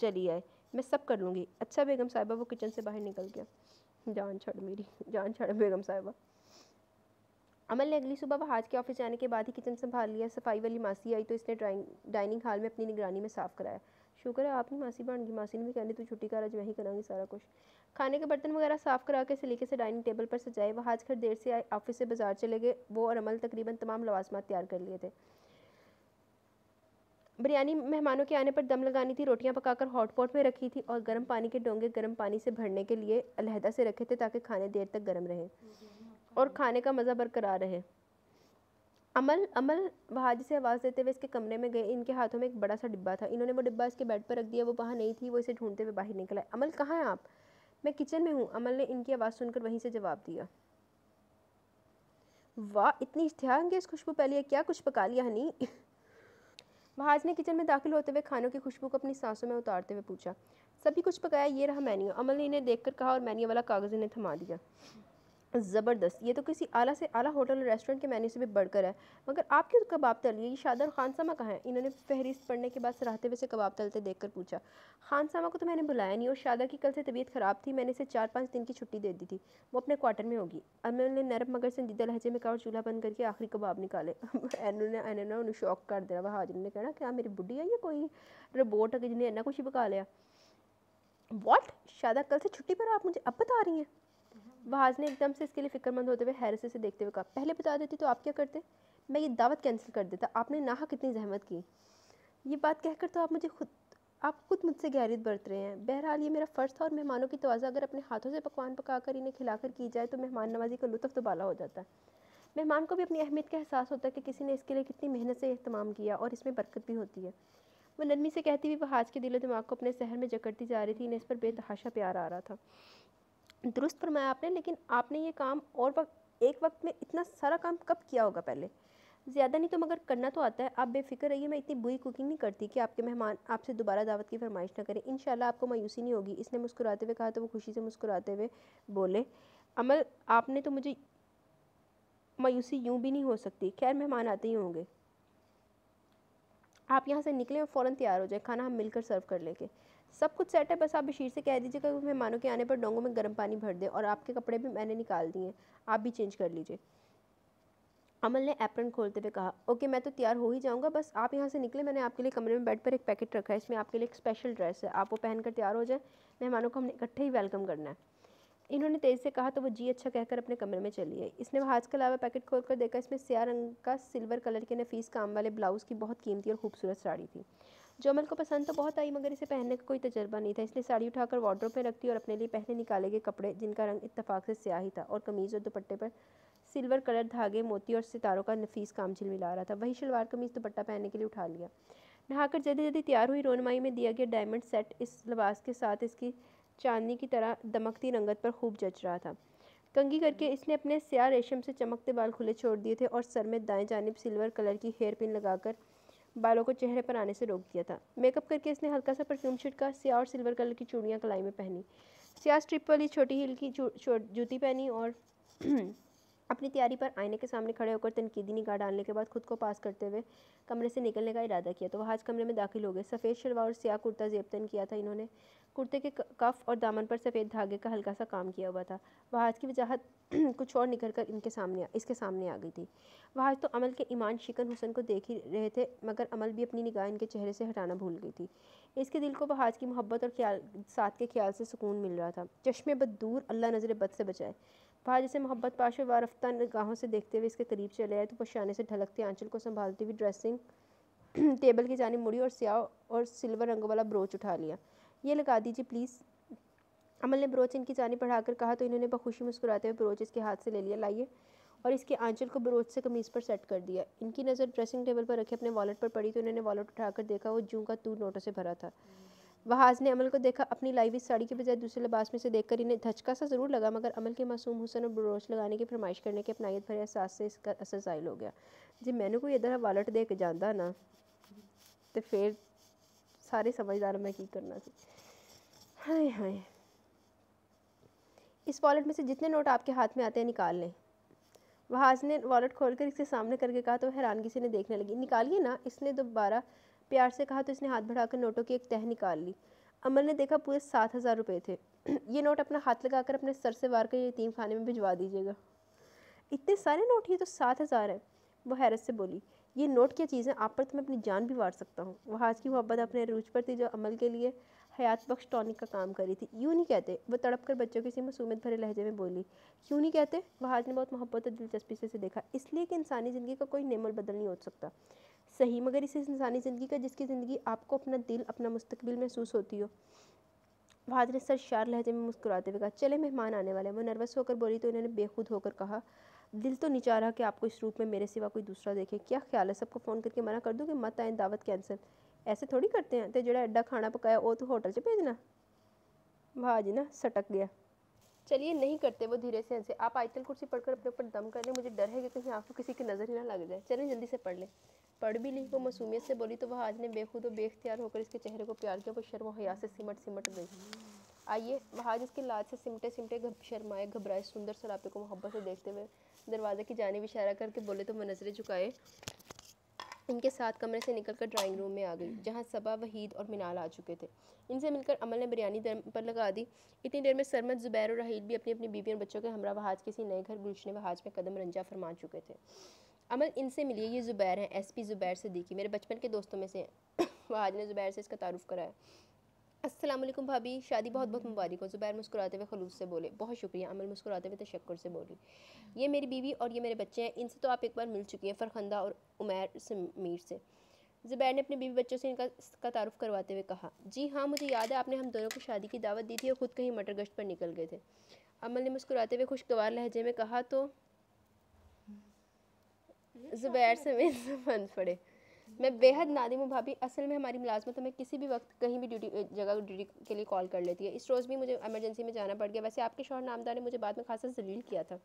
Speaker 1: चली आए मैं सब कर लूँगी अच्छा बेगम साहिबा वो किचन से बाहर निकल गया जान छड़ मेरी जान छड़ बेगम साहिबा अमल ने अगली सुबह वहाज के ऑफिस जाने के बाद ही किचन संभाल लिया सफाई वाली मासी आई तो इसने डाइनिंग हॉल में अपनी निगरानी में साफ़ कराया शुक्र है आपने मासी बन गई मासी ने भी कहने तो छुट्टी कर आज मैं ही कराऊंगी सारा कुछ खाने के बर्तन वगैरह साफ़ करा के सलीके से डाइनिंग टेबल पर सजाए वहाज घर देर से आए ऑफिस से बाजार चले गए वो और अमल तकरीबन तमाम लवाजमात तैयार कर लिए थे बिरयानी मेहमानों के आने पर दम लगानी थी रोटियां पकाकर हॉट पॉट में रखी थी और गर्म पानी के डोंगे गर्म पानी से भरने के लिए अलहदा से रखे थे ताकि खाने देर तक गर्म रहे और खाने का मज़ा बरकरार रहे अमल अमल वहाज से आवाज़ देते हुए इसके कमरे में गए इनके हाथों में एक बड़ा सा डिब्बा था इन्होंने वो डिब्बा इसके बेड पर रख दिया वो वहाँ नहीं थी वो इसे ढूंढते हुए बाहर निकला अमल कहाँ हैं आप मैं किचन में हूँ अमल ने इनकी आवाज़ सुनकर वहीं से जवाब दिया वाह इतनी इस खुशबू पहले क्या कुछ पका लिया हनी महाज ने किचन में दाखिल होते हुए खानों की खुशबू को अपनी सांसों में उतारते हुए पूछा सभी कुछ पकाया ये रहा मैन्यू अमल ने इन्हें देखकर कहा और मैन्यू वाला कागज़ इन्हें थमा दिया ज़बरदस्त ये तो किसी आला से आला होटल और रेस्टोरेंट के मेन्यू से भी बढ़कर है मगर आप क्यों तो कबाब तल ये शादर खानसामा कहाँ है इन्होंने फहरिस्त पढ़ने के बाद सराहते हुए से कबाब तलते देख कर पूछा खानसामा को तो मैंने बुलाया नहीं और शादर की कल से तबीयत ख़राब थी मैंने इसे चार पाँच दिन की छुट्टी दे दी थी वो अपने क्वार्टर में होगी मैं उन्होंने नरम मगर संजीदा लहजे में कहा चूल्हा बंद करके आखिरी कबाब निकाले एनोना उन्होंने उन्हें शौक कर दिया वह हाजिर ने कहना क्या मेरी बुढ़ी है या कोई रोबोट है जिन्हें इन्ना कुछ ही पका लिया वॉट शादा कल से छुट्टी पर आप मुझे अब बता रही हैं वहाज ने एकदम से इसके लिए फिक्रमंद होते हुए हैरत से देखते हुए कहा पहले बता देती तो आप क्या करते मैं ये दावत कैंसिल कर देता आपने नाहक कितनी जहमत की ये बात कहकर तो आप मुझे खुद आप खुद मुझसे गहरीत बरत रहे हैं बहरहाल ये मेरा फ़र्ज़ था और मेहमानों की तोज़ा अगर अपने हाथों से पकवान पकाकर इन्हें खिलाकर की जाए तो मेहमान नवाजी का लुत्फ़ दुबाला तो हो जाता है मेहमान को भी अपनी अहमियत का एहसास होता है कि किसी ने इसके लिए कितनी मेहनत से अहतमाम किया और इसमें बरकत भी होती है वो नरमी से कहती हुई वह हाज के दिलो दिमाग को अपने शहर में जकड़ती जा रही थी इन्हें इस पर बेतहाशा प्यार आ रहा था दुरुस्त फरमाया आपने लेकिन आपने ये काम और वक्त एक वक्त में इतना सारा काम कब किया होगा पहले ज़्यादा नहीं तो मगर करना तो आता है आप बेफिक्र रहिए मैं इतनी बुरी कुकिंग नहीं करती कि आपके मेहमान आपसे दोबारा दावत की फरमाइश ना करें इन आपको मायूसी नहीं होगी इसने मुस्कुराते हुए कहा तो वो खुशी से मुस्कुराते हुए बोले अमल आपने तो मुझे मायूसी यूं भी नहीं हो सकती खैर मेहमान आते ही होंगे आप यहाँ से निकलें और फ़ौरन तैयार हो जाए खाना हम मिलकर सर्व कर लेंगे सब कुछ सेट है बस आप बशीर से कह दीजिएगा कि मेहमानों के आने पर डोंगों में गर्म पानी भर दे और आपके कपड़े भी मैंने निकाल दिए आप भी चेंज कर लीजिए अमल ने एप्रन खोलते हुए कहा ओके मैं तो तैयार हो ही जाऊंगा बस आप यहाँ से निकले मैंने आपके लिए कमरे में बेड पर एक पैकेट रखा है इसमें आपके लिए एक स्पेशल ड्रेस है आप वो पहनकर तैयार हो जाए मेहमानों को हमने इकट्ठे ही वेलकम करना है इन्होंने तेज़ से कहा तो वो जी अच्छा कहकर अपने कमरे में चली गई इसने हाथ के अलावा पैकेट खोल कर देखा इसमें सिया रंग का सिल्वर कलर के नफीस काम वाले ब्लाउज़ की बहुत कीमती और खूबसूरत साड़ी थी जो मेरे को पसंद तो बहुत आई मगर इसे पहनने का कोई तजर्बा नहीं था इसलिए साड़ी उठाकर वार्ड्रोप में रख दी और अपने लिए पहले निकाले गए कपड़े जिनका रंग इतफाक़ से स्याही था और कमीज़ और दुपट्टे पर सिल्वर कलर धागे मोती और सितारों का नफीस काम मिला रहा था वही शलवार कमीज़ दुपट्टा पहनने के लिए उठा लिया नहाकर जल्दी जल्दी तैयार हुई रोनमाई में दिया गया डायमंड सेट इस लिबास के साथ इसकी चांदनी की तरह दमकती रंगत पर खूब जच रहा था कंगी करके इसने अपने स्याह रेशम से चमकते बाल खुले छोड़ दिए थे और सर में दाएं जानब सिल्वर कलर की हेयर पिन लगाकर बालों को चेहरे पर आने से रोक दिया था मेकअप करके इसने हल्का सा परफ्यूम छिड़का सिया और सिल्वर कलर की चूड़ियाँ कलाई में पहनी सिया स्ट्रिप वाली छोटी हील की जूती पहनी और अपनी तैयारी पर आईने के सामने खड़े होकर तनकीदी निगाह डालने के बाद खुद को पास करते हुए कमरे से निकलने का इरादा किया तो वह आज कमरे में दाखिल हो गए सफ़ेद शलवार और सियाह कुर्ता जेब तन किया था इन्होंने कुर्ते के कफ और दामन पर सफ़ेद धागे का हल्का सा काम किया हुआ था वहाज की वजाहत कुछ और निकल कर इनके सामने इसके सामने आ गई थी वहाज तो अमल के ईमान शिकन हुसन को देख ही रहे थे मगर अमल भी अपनी निगाह इनके चेहरे से हटाना भूल गई थी इसके दिल को वहाज की मोहब्बत और ख्याल साथ के ख्याल से सुकून मिल रहा था चश्मे बद दूर अल्लाह नज़र बद से बचाए वहाज इसे मोहब्बत पाश व रफ्ता निगाहों से देखते हुए इसके करीब चले आए तो पशाने से ढलकते आंचल को संभालती हुई ड्रेसिंग टेबल की जानी मुड़ी और स्याह और सिल्वर रंगों वाला ब्रोच उठा लिया ये लगा दीजिए प्लीज़ अमल ने ब्रोच इनकी जानी बढ़ाकर कहा तो इन्होंने बखुशी मुस्कुराते हुए ब्रोच इसके हाथ से ले लिया लाइए और इसके आंचल को ब्रोच से कमीज़ पर सेट कर दिया इनकी नज़र ड्रेसिंग टेबल पर रखे अपने वॉलेट पर पड़ी तो इन्होंने वॉलेट उठाकर देखा वो जूं का तू नोटों से भरा था वहाज ने अमल को देखा अपनी लाइव इस साड़ी के बजाय दूसरे लिबास में से देखकर इन्हें धचका सा ज़रूर लगा मगर अमल के मासूम हुसन और ब्रोच लगाने की फरमाइश करने के अपनाइत भरे एहसास से इसका असर जायल हो गया जी मैंने कोई इधर वालट दे के जाता ना तो फिर सारे समझदार मैं की करना चाहिए हाय हाय इस वॉलेट में से जितने नोट आपके हाथ में आते हैं निकाल लें वहाज ने वॉलेट खोलकर इसके सामने करके कहा तो हैरानगी से ने देखने लगी निकालिए ना इसने दोबारा प्यार से कहा तो इसने हाथ बढ़ाकर नोटों की एक तह निकाल ली अमल ने देखा पूरे सात हज़ार रुपये थे ये नोट अपना हाथ लगाकर अपने सर से वार कर यतीम खाने में भिजवा दीजिएगा इतने सारे नोट ये तो सात हज़ार है वह हैरत से बोली ये नोट क्या चीज़ है आप पर तो मैं अपनी जान भी वार सकता हूँ वहाज की मोहब्बत अपने रूज पर थी जो अमल के लिए हयात बख्श टॉनिक का काम करी थी यूँ नहीं कहते वो तड़प कर बच्चों की सी मसूमत भरे लहजे में बोली क्यों नहीं कहते वहाज ने बहुत मोहब्बत और दिलचस्पी से देखा इसलिए कि इंसानी ज़िंदगी का कोई नेमल बदल नहीं हो सकता सही मगर इस इंसानी ज़िंदगी का जिसकी ज़िंदगी आपको अपना दिल अपना मुस्तबिल महसूस होती हो वहाज ने सर शार लहजे में मुस्कुराते हुए कहा चले मेहमान आने वाले वो नर्वस होकर बोली तो इन्होंने बेखुद होकर कहा दिल तो नहीं चाह रहा कि आपको इस रूप में मेरे सिवा कोई दूसरा देखे क्या ख्याल है सबको फ़ोन करके मना कर दूँ कि मत आए दावत कैंसिल ऐसे थोड़ी करते हैं तो जो एड्डा खाना पकाया वो तो होटल से भेजना भाजी ना सटक गया चलिए नहीं करते वो धीरे से ऐसे आप आयतल कुर्सी पढ़कर अपने ऊपर दम कर लें मुझे डर है कि कहीं आपको किसी की नज़र ही ना लग जाए चलें जल्दी से पढ़ लें पढ़ भी ली वो मसूमियत से बोली तो वह आज ने बेखुद और बेख्तियार होकर इसके चेहरे को प्यार किया वो शर्म हया से सिमट सिमट गई आइए वहाज इसके लाज से सिमटे सिमटे शर्माए घबराए सुंदर सलापे को मोहब्बत से देखते हुए दरवाजे की जाने इशारा करके बोले तो मैं नजरें झुकाए इनके साथ कमरे से निकलकर ड्राइंग रूम में आ गई जहाँ सबा वहीद और मिनाल आ चुके थे इनसे मिलकर अमल ने बिरयानी दर पर लगा दी इतनी देर में सरमद जुबैर और रहील भी अपनी अपनी बीबी और बच्चों के हमरा वहाज किसी नए घर गुलशन वहाज में कदम रंजा फरमा चुके थे अमल इनसे मिली ये ज़ुबैर हैं एस पी ज़ुबैर से देखी मेरे बचपन के दोस्तों में से वहाज ने ज़ुबैर से इसका तारुफ कराया असलम भाभी शादी बहुत बहुत हम्म। मुबारक हो ज़ुबैर मुस्कुराते हुए खलूस से बोले बहुत शुक्रिया अमल मुस्कुराते हुए तशक्र से बोली ये मेरी बीवी और ये मेरे बच्चे हैं इनसे तो आप एक बार मिल चुकी हैं फ़रखंदा और उमैर समीर से ज़ुबैर ने अपने बीवी बच्चों से इनका का तारुफ करवाते हुए कहा जी हाँ मुझे याद है आपने हम दोनों को शादी की दावत दी थी और ख़ुद कहीं मटर गश्त पर निकल गए थे अमल ने मुस्कुराते हुए खुशगवार लहजे में कहा तो हम्म। ज़ुबैर समीर से बंद पड़े मैं बेहद नादिम हूँ भाभी असल में हमारी मुलाजमत हमें किसी भी वक्त कहीं भी ड्यूटी जगह ड्यूटी के लिए कॉल कर लेती है इस रोज़ भी मुझे एमरजेंसी में जाना पड़ गया वैसे आपके शोहर नामदार ने मुझे बाद में खासा जलील किया था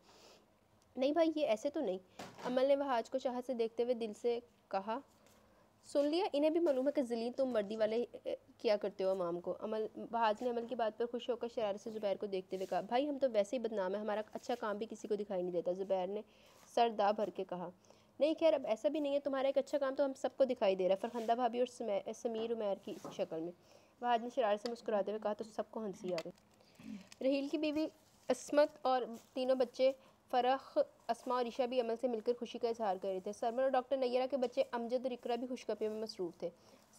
Speaker 1: नहीं भाई ये ऐसे तो नहीं अमल ने वहाज को चाहत से देखते हुए दिल से कहा सुन लिया इन्हें भी मालूम है कि जलील तुम मर्दी वाले किया करते हो अमाम को अमल बहाज ने अमल की बात पर खुश होकर शरारत से ज़ुबैर को देखते हुए कहा भाई हम तो वैसे ही बदनाम है हमारा अच्छा काम भी किसी को दिखाई नहीं देता ज़ुबैर ने सर दा भर के कहा नहीं खैर अब ऐसा भी नहीं है तुम्हारा एक अच्छा काम तो हम सबको दिखाई दे रहा है फरखंदा भाभी और समीर उमैर की शक्ल में वह आदमी शरार से मुस्कुराते हुए कहा तो सबको हंसी आ गई रहील की बीवी असमत और तीनों बच्चे फ़रख असमा और ईशा भी अमल से मिलकर खुशी का इजहार कर रहे थे सरमन और डॉक्टर नैयरा के बच्चे अमजद और इकरा भी खुशखबरी में मसरूफ़ थे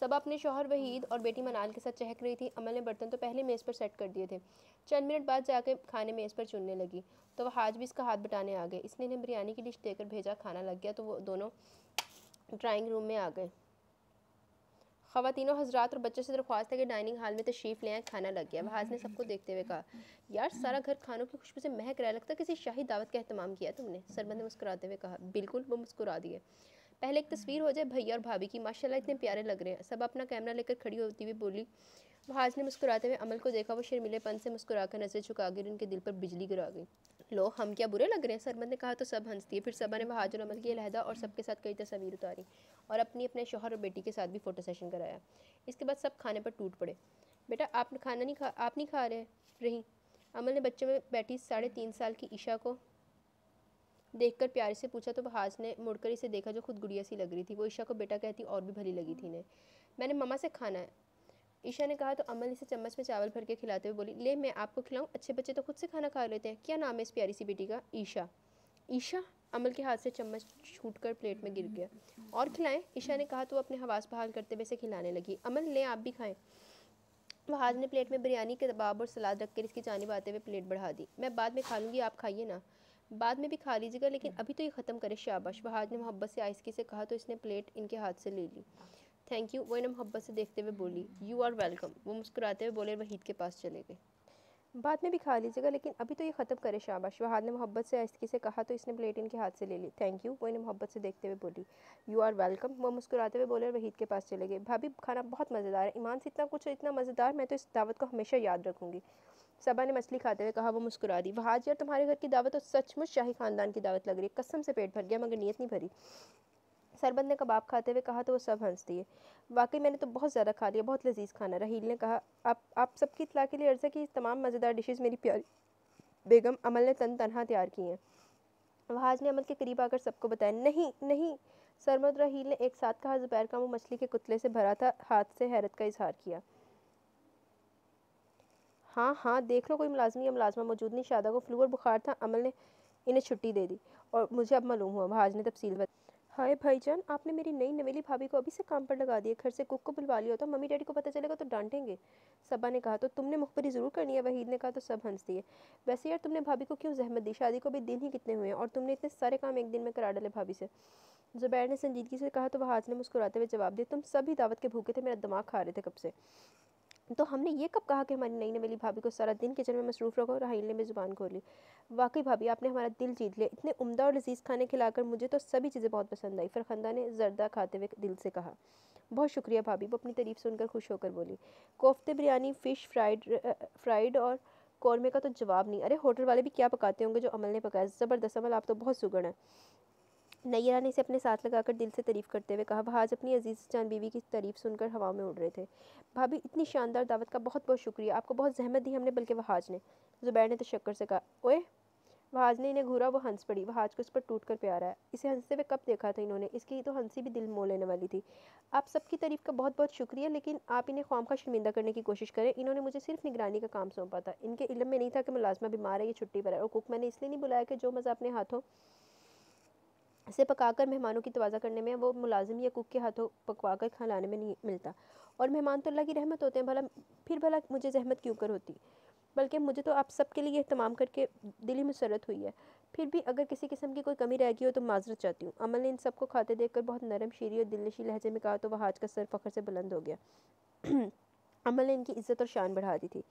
Speaker 1: सब अपने शोहर वहीद और बेटी मनाल के साथ चहक रही थी अमल ने बर्तन तो पहले मेज़ पर सेट कर दिए थे चंद मिनट बाद जाकर खाने मेज़ पर चुनने लगी तो वह हाज भी इसका हाथ बटाने आ गए इसने इन्हें बिरयानी की डिश देकर भेजा खाना लग गया तो वो दोनों ड्राइंग रूम में आ गए खातिनों हजरात और बच्चों से दरख्वास्त है कि डाइनिंग हॉल में तशरीफ़ लें खाना लग गया वहाज ने सबको देखते हुए कहा यार सारा घर खानों की खुशबू से महक रहा लगता किसी शाही दावत का अहतमाम किया तुमने सरबंद ने मुस्कुराते हुए कहा बिल्कुल वो मुस्कुरा दिए पहले एक तस्वीर हो जाए भैया और भाभी की माशाल्लाह इतने प्यारे लग रहे हैं सब अपना कैमरा लेकर खड़ी होती हुई बोली वहाज ने मुस्कुराते हुए अमल को देखा वो शर्मिलेपन से मुस्कुरा कर नजरें झुका गई उनके दिल पर बिजली गिरा गई लो हम क्या बुरे लग रहे हैं सरमद ने कहा तो सब हंसती है फिर सबा ने वहाज और अमल की लहदा और सबके साथ कई तस्वीर उतारी और अपनी अपने शोहर और बेटी के साथ भी फ़ोटो सेशन कराया इसके बाद सब खाने पर टूट पड़े बेटा आप खाना नहीं खा आप नहीं खा रहे रही अमल ने बच्चों में बैठी साढ़े तीन साल की ईशा को देखकर प्यार से पूछा तो हाज ने मुड़कर इसे देखा जो खुद गुड़िया सी लग रही थी वो ईशा को बेटा कहती और भी भली लगी थी ने मैंने ममा से खाना है ईशा ने कहा तो अमल इसे चम्मच में चावल भर के खिलाते हुए बोली ले मैं आपको खिलाऊं अच्छे बच्चे तो खुद से खाना खा लेते हैं क्या नाम है इस प्यारी सी बेटी का ईशा ईशा अमल के हाथ से चम्मच छूट कर प्लेट में गिर गया और खिलाएं ईशा ने कहा तो अपने हवास बहाल करते हुए इसे खिलाने लगी अमल ले आप भी खाएं वहाज तो ने प्लेट में बिरयानी कबाब और सलाद रख कर इसकी जानब आते हुए प्लेट बढ़ा दी मैं बाद में खा लूँगी आप खाइए ना बाद में भी खा लीजिएगा लेकिन हम्म। अभी तो ये ख़त्म करे शाबाश बहाज ने मोहब्बत से आइसकी से कहा तो इसने प्लेट इनके हाथ से ले ली थैंक यू वो इन्हें मोहब्बत से देखते हुए बोली यू आर वेलकम वो मुस्कुराते हुए बोले वहीद के पास चले गए बाद में भी खा लीजिएगा लेकिन अभी तो ये ख़त्म करे शाबाश वहाद ने मोहब्बत से आइसकी से कहा तो इसने प्लेट इनके हाथ से ले ली थैंक यू वो इन्हें मोहब्बत से देखते हुए बोली यू आर वेलकम वो मुस्कुराते हुए बोले वहीद के पास चले गए भाभी खाना बहुत मज़ेदार है ईमान से इतना कुछ इतना मज़ेदार मैं तो इस दावत को हमेशा याद रखूँगी सबा ने मछली खाते हुए कहा वो मुस्कुरा दी वहाज यार तुम्हारे घर की दावत तो सचमुच शाही खानदान की दावत लग रही है कसम से पेट भर गया मगर नीयत नहीं भरी सरबंद ने कबाब खाते हुए कहा तो वो सब हंस दिए वाकई मैंने तो बहुत ज़्यादा खा लिया बहुत लजीज खाना रहील ने कहा आप आप सबकी इतला के लिए अर्ज़ा कि तमाम मज़ेदार डिशेज़ मेरी प्यारी बेगम अमल ने तन तनहा तैयार की हैं वहाज ने अमल के करीब आकर सबको बताया नहीं नहीं सरमद रहील ने एक साथ कहा जुबैर का वो मछली के कुतले से भरा था हाथ से हैरत का इजहार किया हाँ हाँ देख लो कोई मुलाजमी या मुलाजमा मौजूद नहीं शादा को फ्लू और बुखार था अमल ने इन्हें छुट्टी दे दी और मुझे अब मालूम हुआ भाज ने तफसील बताई हाय भाईजान आपने मेरी नई नवेली भाभी को अभी से काम पर लगा दिया घर से कुक को बुलवा लिया तो मम्मी डैडी को पता चलेगा तो डांटेंगे सबा ने कहा तो तुमने मुखबरी ज़रूर करनी है वहीद ने कहा तो सब हंस दिए वैसे यार तुमने भाभी को क्यों जहमत दी शादी को भी दिन ही कितने हुए हैं और तुमने इतने सारे काम एक दिन में करा डाले भाभी से जुबैर ने संजीदगी से कहा तो वहाज ने मुस्कुराते हुए जवाब दिया तुम सभी दावत के भूखे थे मेरा दिमाग खा रहे थे कब से तो हमने ये कब कहा कि हमारी नई ने भाभी को सारा दिन किचन में मसरूफ़ रखो और ने मेरी ज़ुबान खोली वाकई भाभी आपने हमारा दिल जीत लिया इतने उमदा और लजीज़ खाने खिलाकर मुझे तो सभी चीज़ें बहुत पसंद आई फरखंदा ने जरदा खाते हुए दिल से कहा बहुत शुक्रिया भाभी वो अपनी तारीफ सुनकर खुश होकर बोली कोफ्ते बिरयानी फ़िश फ्राइड फ्राइड और कौरमे का तो जवाब नहीं अरे होटल वाले भी क्या पकाते होंगे जो अमल ने पकाया ज़बरदस्त अमल आप तो बहुत सुगण है नैरा ने इसे अपने साथ लगाकर दिल से तारीफ़ करते हुए कहा भाज अपनी अजीज़ चांद बीवी की तारीफ़ सुनकर हवा में उड़ रहे थे भाभी इतनी शानदार दावत का बहुत बहुत शुक्रिया आपको बहुत जहमत दी हमने बल्कि वहाज ने जुबैर ने तशक्कर से कहा ओए वहाज ने इन्हें घूरा वो हंस पड़ी वहाज को इस पर टूट कर प्यार आया इसे हंसते हुए कब देखा था इन्होंने इसकी तो हंसी भी दिल मोह लेने वाली थी आप सबकी तारीफ़ का बहुत बहुत शुक्रिया लेकिन आप इन्हें ख्वाम का शर्मिंदा करने की कोशिश करें इन्होंने मुझे सिर्फ निगरानी का काम सौंपा था इनके इलम में नहीं था कि मुलाजमा बीमार है या छुट्टी पर है और कुक मैंने इसलिए नहीं बुलाया कि जो मज़ा अपने हाथों इसे पकाकर मेहमानों की तोज़ा करने में वो मुलाजिम या कुक के हाथों पकवा कर खिलाने में नहीं मिलता और मेहमान तो अल्लाह की रहमत होते हैं भला फिर भला मुझे जहमत क्यों कर होती बल्कि मुझे तो आप सब के लिए अहतमाम करके दिली मसरत हुई है फिर भी अगर किसी किस्म की कोई कमी रह गई हो तो माजरत चाहती हूँ अमल ने इन सबको खाते देखकर बहुत नरम शीरी और दिलनशी लहजे में कहा तो वह आज का सर फ़खर से बुलंद हो गया अमल ने इनकी इज़्ज़त और शान बढ़ा दी थी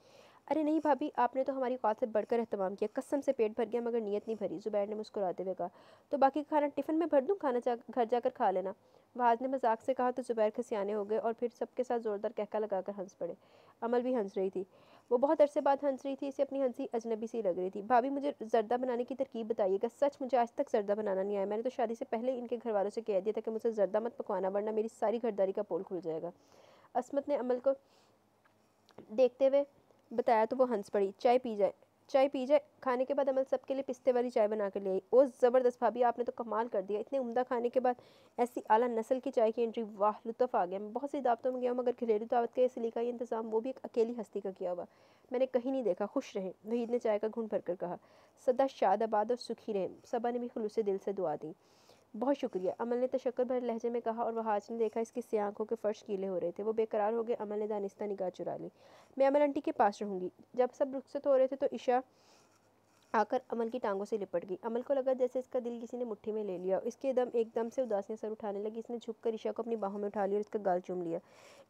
Speaker 1: अरे नहीं भाभी आपने तो हमारी ख्वात से बढ़कर अहतमाम किया कसम से पेट भर गया मगर नीयत नहीं भरी जुबैर ने मुस्कुराते हुए कहा तो बाकी खाना टिफ़िन में भर दूँ खाना जा घर जाकर खा लेना वहाज ने मजाक से कहा तो जुबैर खसियाने हो गए और फिर सबके साथ ज़ोरदार कहका लगाकर हंस पड़े अमल भी हंस रही थी वो बहुत अरसे बाद हंस रही थी इसे अपनी हंसी अजनबी सी लग रही थी भाभी मुझे जर्दा बनाने की तरकीब बताइएगा सच मुझे आज तक जर्दा बनाना नहीं आया मैंने तो शादी से पहले इनके घर वालों से कह दिया था कि मुझे जर्दा मत पकवाना वरना मेरी सारी घरदारी का पोल खुल जाएगा असमत ने अमल को देखते हुए बताया तो वो हंस पड़ी चाय पी जाए चाय पी जाए खाने के बाद अमल सबके लिए पिस्ते वाली चाय बना कर ले आई और ज़बरदस्त भाभी आपने तो कमाल कर दिया इतने उम्दा खाने के बाद ऐसी आला नस्ल की चाय की एंट्री वाह लुत्फ़ आ गया मैं बहुत सी दावतों में गया हूँ मगर घरेलू दावत का इसलिए का इंतज़ाम वो भी एक अकेली हस्ती का किया हुआ मैंने कहीं नहीं देखा खुश रहे वहीद ने चाय का घूंट भर कर कहा सदा शादाबाद और सुखी रहे सबा ने भी खुलूस दिल से दुआ दी बहुत शुक्रिया अमल ने तशक्कर तो भरे लहजे में कहा और वह आज ने देखा इसकी सी आंखों के फर्श कीले हो रहे थे वो बेकरार हो गए अमल ने दानिस्ता निगाह चुरा ली मैं अमल आंटी के पास रहूँगी जब सब रुखसत हो रहे थे तो ईशा आकर अमल की टांगों से लिपट गई अमल को लगा जैसे इसका दिल किसी ने मुट्ठी में ले लिया इसके दम एकदम से उदासियाँ सर उठाने लगी इसने झुक कर ईशा को अपनी बाहों में उठा लिया और इसका गाल चूम लिया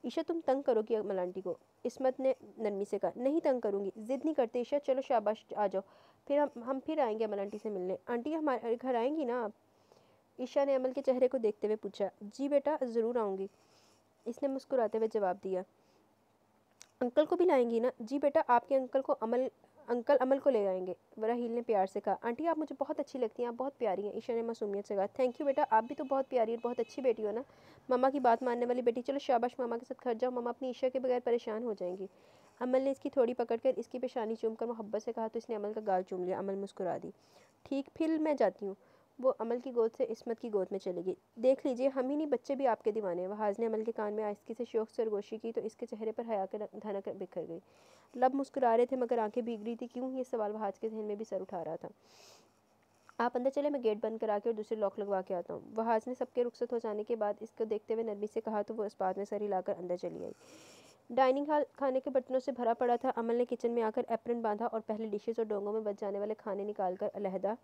Speaker 1: ईशा तुम तंग करोगी अमल आंटी को इसमत ने नरमी से कहा नहीं तंग करूंगी जिद नहीं करते ईशा चलो शाबाश आ जाओ फिर हम हम फिर आएंगे अमल आंटी से मिलने आंटी हमारे घर आएंगी ना आप ईशा ने अमल के चेहरे को देखते हुए पूछा जी बेटा ज़रूर आऊँगी इसने मुस्कुराते हुए जवाब दिया अंकल को भी लाएंगी ना जी बेटा आपके अंकल को अमल अंकल अमल को ले आएंगे वराहील ने प्यार से कहा आंटी आप मुझे बहुत अच्छी लगती हैं आप बहुत प्यारी हैं ईशा ने मासूमियत से कहा थैंक यू बेटा आप भी तो बहुत प्यारी और बहुत अच्छी बेटी हो ना मामा की बात मानने वाली बेटी चलो शाबाश मामा के साथ घर जाओ मामा अपनी ईशा के बगैर परेशान हो जाएंगी अमल ने इसकी थोड़ी पकड़ कर इसकी पेशानी चूम कर मोहब्बत से कहा तो इसने अमल का गाल चूम लिया अमल मुस्कुरा दी ठीक फिर मैं जाती हूँ वो अमल की गोद से इसमत की गोद में चली गई देख लीजिए हम ही नहीं बच्चे भी आपके दीवाने वहाज ने अमल के कान में आहिस्की से शोक सरगोशी की तो इसके चेहरे पर हया के धनक बिखर गई लब मुस्कुरा रहे थे मगर आंखें भीग रही थी क्यों ये सवाल वहाज के जहन में भी सर उठा रहा था आप अंदर चले मैं गेट बंद करा के और दूसरे लॉक लगवा के आता हूँ वहाज ने सबके रुख्सत हो जाने के बाद इसको देखते हुए नरमी से कहा तो वो इस बात में सर हिलाकर अंदर चली आई डाइनिंग हॉल खाने के बर्तनों से भरा पड़ा था अमल ने किचन में आकर एप्रन बांधा और पहले डिशेज और डोंगों में बच जाने वाले खाने निकाल कर अलहदा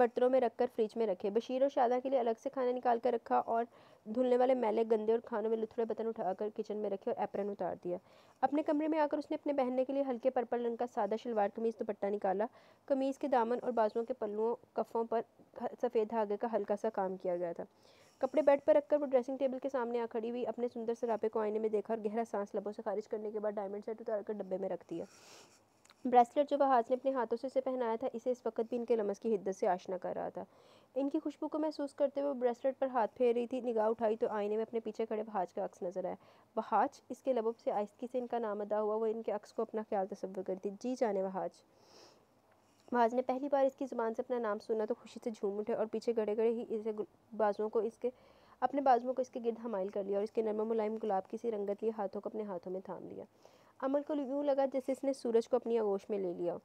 Speaker 1: बर्तनों में रखकर फ्रिज में रखे बशीर और शादा के लिए अलग से खाना निकाल कर रखा और धुलने वाले मैले गंदे और खानों में लुथड़े बर्तन उठाकर किचन में रखे और एप्रन उतार दिया अपने कमरे में आकर उसने अपने पहनने के लिए हल्के पर्पल रंग का सादा शलवार कमीज दुपट्टा निकाला कमीज़ के दामन और बाजुओं के पल्लुओं कफ़ों पर सफ़ेद धागे का हल्का सा काम किया गया था कपड़े बेड पर रखकर वो ड्रेसिंग टेबल के सामने आ खड़ी हुई अपने सुंदर सरापे को आईने में देखा और गहरा सांस लबों से खारिज करने के बाद डायमंड सेट उतार कर डब्बे में रख दिया ब्रेसलेट जो बहाज ने अपने हाथों से इसे पहनाया था इसे इस वक्त भी इनके लमस की हिद्दत से आशना कर रहा था इनकी खुशबू को महसूस करते हुए ब्रेसलेट पर हाथ फेर रही थी निगाह उठाई तो आईने में अपने पीछे खड़े बहाज का अक्स नजर आया बहाज इसके लबों से आहिस्की से इनका नाम अदा हुआ वो इनके अक्स को अपना ख्याल तस्वर करती जी जाने बहाज बहाज ने पहली बार इसकी ज़ुबान से अपना नाम सुना तो खुशी से झूम उठे और पीछे गड़े गड़े ही इसे बाजुओं को इसके अपने बाजुओं को इसके गिरद हमाइल कर लिया और इसके नरमा मुलायम गुलाब की सी रंगत लिए हाथों को अपने हाथों में थाम लिया अमल को यूँ लगा जैसे इसने सूरज को अपनी आगोश में ले लिया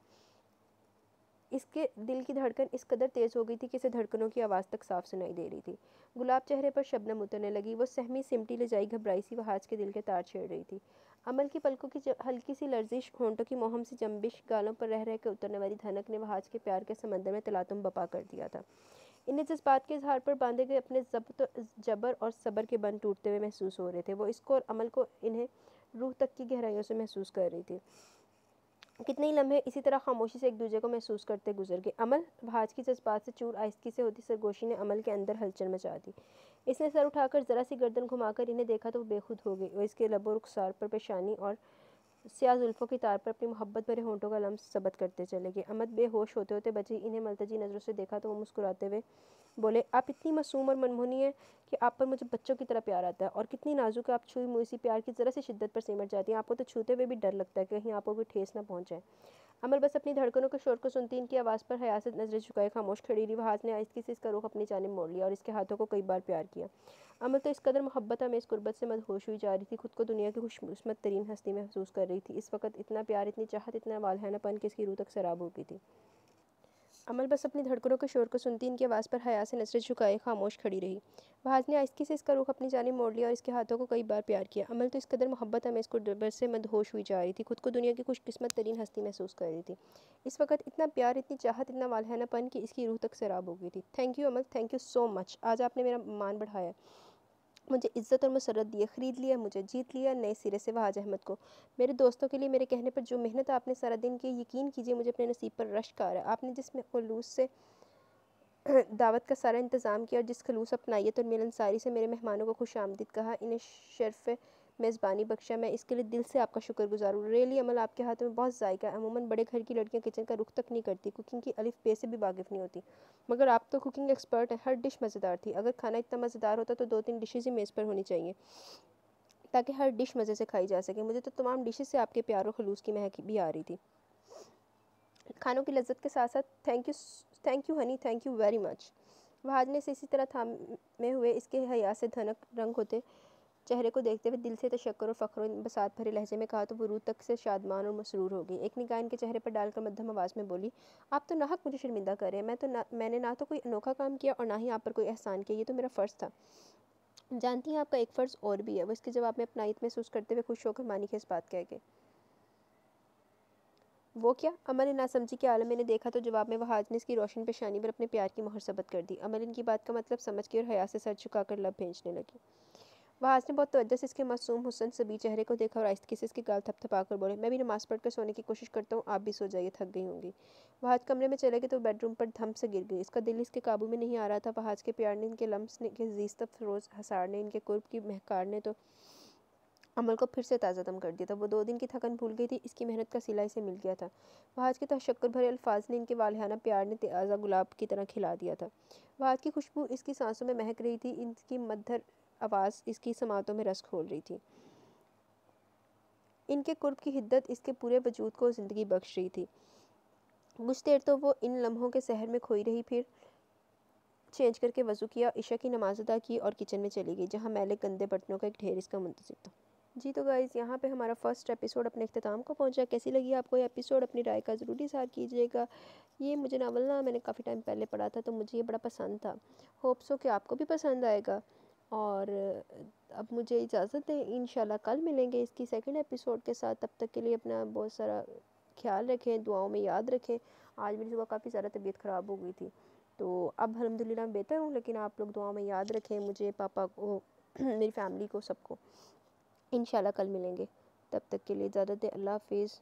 Speaker 1: इसके दिल की धड़कन इस कदर तेज़ हो गई थी कि इसे धड़कनों की आवाज़ तक साफ सुनाई दे रही थी गुलाब चेहरे पर शबनम उतरने लगी वो सहमी सिमटी ले जाई घबराई सी वहाज के दिल के तार छेड़ रही थी अमल की पलकों की हल्की सी लर्जिश होंटों की मोहम सी जम्बिश गालों पर रह रह कर उतरने वाली धनक ने वहाज के प्यार के समंदर में तलातुम बपा कर दिया था इन्हें जज्बात के इजहार पर बांधे गए अपने जब जबर और सबर के बंद टूटते हुए महसूस हो रहे थे वो इसको और अमल को इन्हें रूह तक की गहराइयों से महसूस कर रही थी कितने ही लम्हे इसी तरह खामोशी से एक दूसरे को महसूस करते गुजर गए अमल भाज की जज्बात से चूर आहिस्की से होती सरगोशी ने अमल के अंदर हलचल मचा दी इसने सर उठाकर ज़रा सी गर्दन घुमाकर इन्हें देखा तो वो बेखुद हो गई और इसके लबो रुखसार पर परेशानी और सियाह जुल्फ़ों की तार पर अपनी मोहब्बत भरे होंठों का लम्स सबत करते चले गए अमद बेहोश होते होते बची इन्हें मलतजी नज़रों से देखा तो वो मुस्कुराते हुए बोले आप इतनी मासूम और मनमोहनी है कि आप पर मुझे बच्चों की तरह प्यार आता है और कितनी नाजुक है आप छुई मुँह इसी प्यार की ज़रा सी शिद्दत पर सिमट जाती हैं आपको तो छूते हुए भी डर लगता है कहीं आपको कोई ठेस ना पहुँचे अमर बस अपनी धड़कनों के शोर को सुनती इनकी आवाज़ पर हयासत नजरें झुकाए खामोश खड़ी रही हाथ ने आहिस्ती से इसका रुख अपनी जानब मोड़ लिया और इसके हाथों को कई बार प्यार किया अमर तो इस कदर मोहब्बत में इस गुर्बत से मदहोश हुई जा रही थी खुद को दुनिया की खुशमत तरीन हस्ती महसूस कर रही थी इस वक्त इतना प्यार इतनी चाहत इतना वालहनापन कि इसकी रूह तक शराब हो गई थी अमल बस अपनी धड़कनों के शोर को सुनती इनकी आवाज़ पर हया से नजरें झुकाए खामोश खड़ी रही वहाज ने आहिस्की से इसका रुख अपनी जानी मोड़ लिया और इसके हाथों को कई बार प्यार किया अमल तो इस कदर मोहब्बत हमें इसको डर से मदहोश हुई जा रही थी खुद को दुनिया की किस्मत तरीन हस्ती महसूस कर रही थी इस वक्त इतना प्यार इतनी चाहत इतना वालहनापन की इसकी रूह तक शराब हो गई थी thank you Amal thank you so much आज आपने मेरा मान बढ़ाया मुझे इज़्ज़त और मसरत दिए ख़रीद लिया मुझे जीत लिया नए सिरे से वहाज अहमद को मेरे दोस्तों के लिए मेरे कहने पर जो मेहनत आपने सारा दिन की यकीन कीजिए मुझे अपने नसीब पर रश आ रहा है आपने जिस खलूस से दावत का सारा इंतज़ाम किया और जिस खलूस तो और अंसारी से मेरे मेहमानों को खुश आमदीद कहा इन्हें शर्फ़ मेज़बानी बख्शा मैं इसके लिए दिल से आपका शुक्रगुजार हूँ रेली अमल आपके हाथ में बहुत जायका है अमूमन बड़े घर की लड़कियाँ किचन का रुख तक नहीं करती कुकिंग की अलिफ पे से भी वाकिफ़ नहीं होती मगर आप तो कुकिंग एक्सपर्ट है हर डिश मज़ेदार थी अगर खाना इतना मज़ेदार होता तो दो तीन डिशेज़ ही मेज़ पर होनी चाहिए ताकि हर डिश मज़े से खाई जा सके मुझे तो तमाम डिशेज़ से आपके प्यार और खलूस की महक भी आ रही थी खानों की लज्जत के साथ साथ thank you thank you honey thank you very much वहाजने से इसी तरह थामे हुए इसके हया से धनक रंग होते चेहरे को देखते हुए दिल से तशक्र और फ़ख्र बसात भरे लहजे में कहा तो वो रूह तक से शादमान और मसरूर हो गई एक निगाह इनके चेहरे पर डालकर मध्यम आवाज़ में बोली आप तो नाहक मुझे शर्मिंदा करें मैं तो ना मैंने ना तो कोई अनोखा काम किया और ना ही आप पर कोई एहसान किया ये तो मेरा फ़र्ज़ था जानती हैं आपका एक फ़र्ज़ और भी है वो इसके जवाब में अपनाइत महसूस करते हुए खुश होकर मानी के इस बात कह गए वो क्या अमर ने समझी के आलम ने देखा तो जवाब में वह ने इसकी रोशन पेशानी पर अपने प्यार की मोहर सबत कर दी अमर इनकी बात का मतलब समझ के और हया से सर झुकाकर लब भेजने लगी वहाज ने बहुत तवज्जो से इसके मासूम हुसन सभी चेहरे को देखा और आहिस्ते से इसकी गाल थपथपा कर बोले मैं भी नमाज़ पढ़ कर सोने की कोशिश करता हूँ आप भी सो जाइए थक गई होंगी वहाज कमरे में चले गए तो बेडरूम पर धम से गिर गई इसका दिल इसके काबू में नहीं आ रहा था वहाज के प्यार ने इनके लम्स ने इनके जीस्त फरोज हसार ने इनके कुर्ब की महकार ने तो अमल को फिर से ताज़ा दम कर दिया था वो दो दिन की थकन भूल गई थी इसकी मेहनत का सिला इसे मिल गया था वहाज के तशक्कर भरे अल्फाज ने इनके वालहाना प्यार ने ताज़ा गुलाब की तरह खिला दिया था वहाज की खुशबू इसकी सांसों में महक रही थी इनकी मद्धर आवाज़ इसकी समातों में रस खोल रही थी इनके कुर्ब की हिद्दत इसके पूरे वजूद को ज़िंदगी बख्श रही थी कुछ देर तो वो इन लम्हों के शहर में खोई रही फिर चेंज करके वज़ू किया ईशा की नमाज अदा की और किचन में चली गई जहाँ मैले गंदे बर्तनों का एक ढेर इसका मुंतजर था जी तो गाइज़ यहाँ पे हमारा फर्स्ट एपिसोड अपने अख्ताम को पहुँचा कैसी लगी आपको ये एपिसोड अपनी राय का ज़रूर इजहार कीजिएगा ये मुझे नावल ना मैंने काफ़ी टाइम पहले पढ़ा था तो मुझे ये बड़ा पसंद था होप्स हो कि आपको भी पसंद आएगा और अब मुझे इजाज़त दें इन कल मिलेंगे इसकी सेकंड एपिसोड के साथ तब तक के लिए अपना बहुत सारा ख्याल रखें दुआओं में याद रखें आज मेरी सुबह काफ़ी ज़्यादा तबीयत ख़राब हो गई थी तो अब अलहमदिल्ला मैं बेहतर हूँ लेकिन आप लोग दुआओं में याद रखें मुझे पापा को मेरी फैमिली को सबको इन कल मिलेंगे तब तक के लिए इजाज़त दें अल्लाह हाफिज़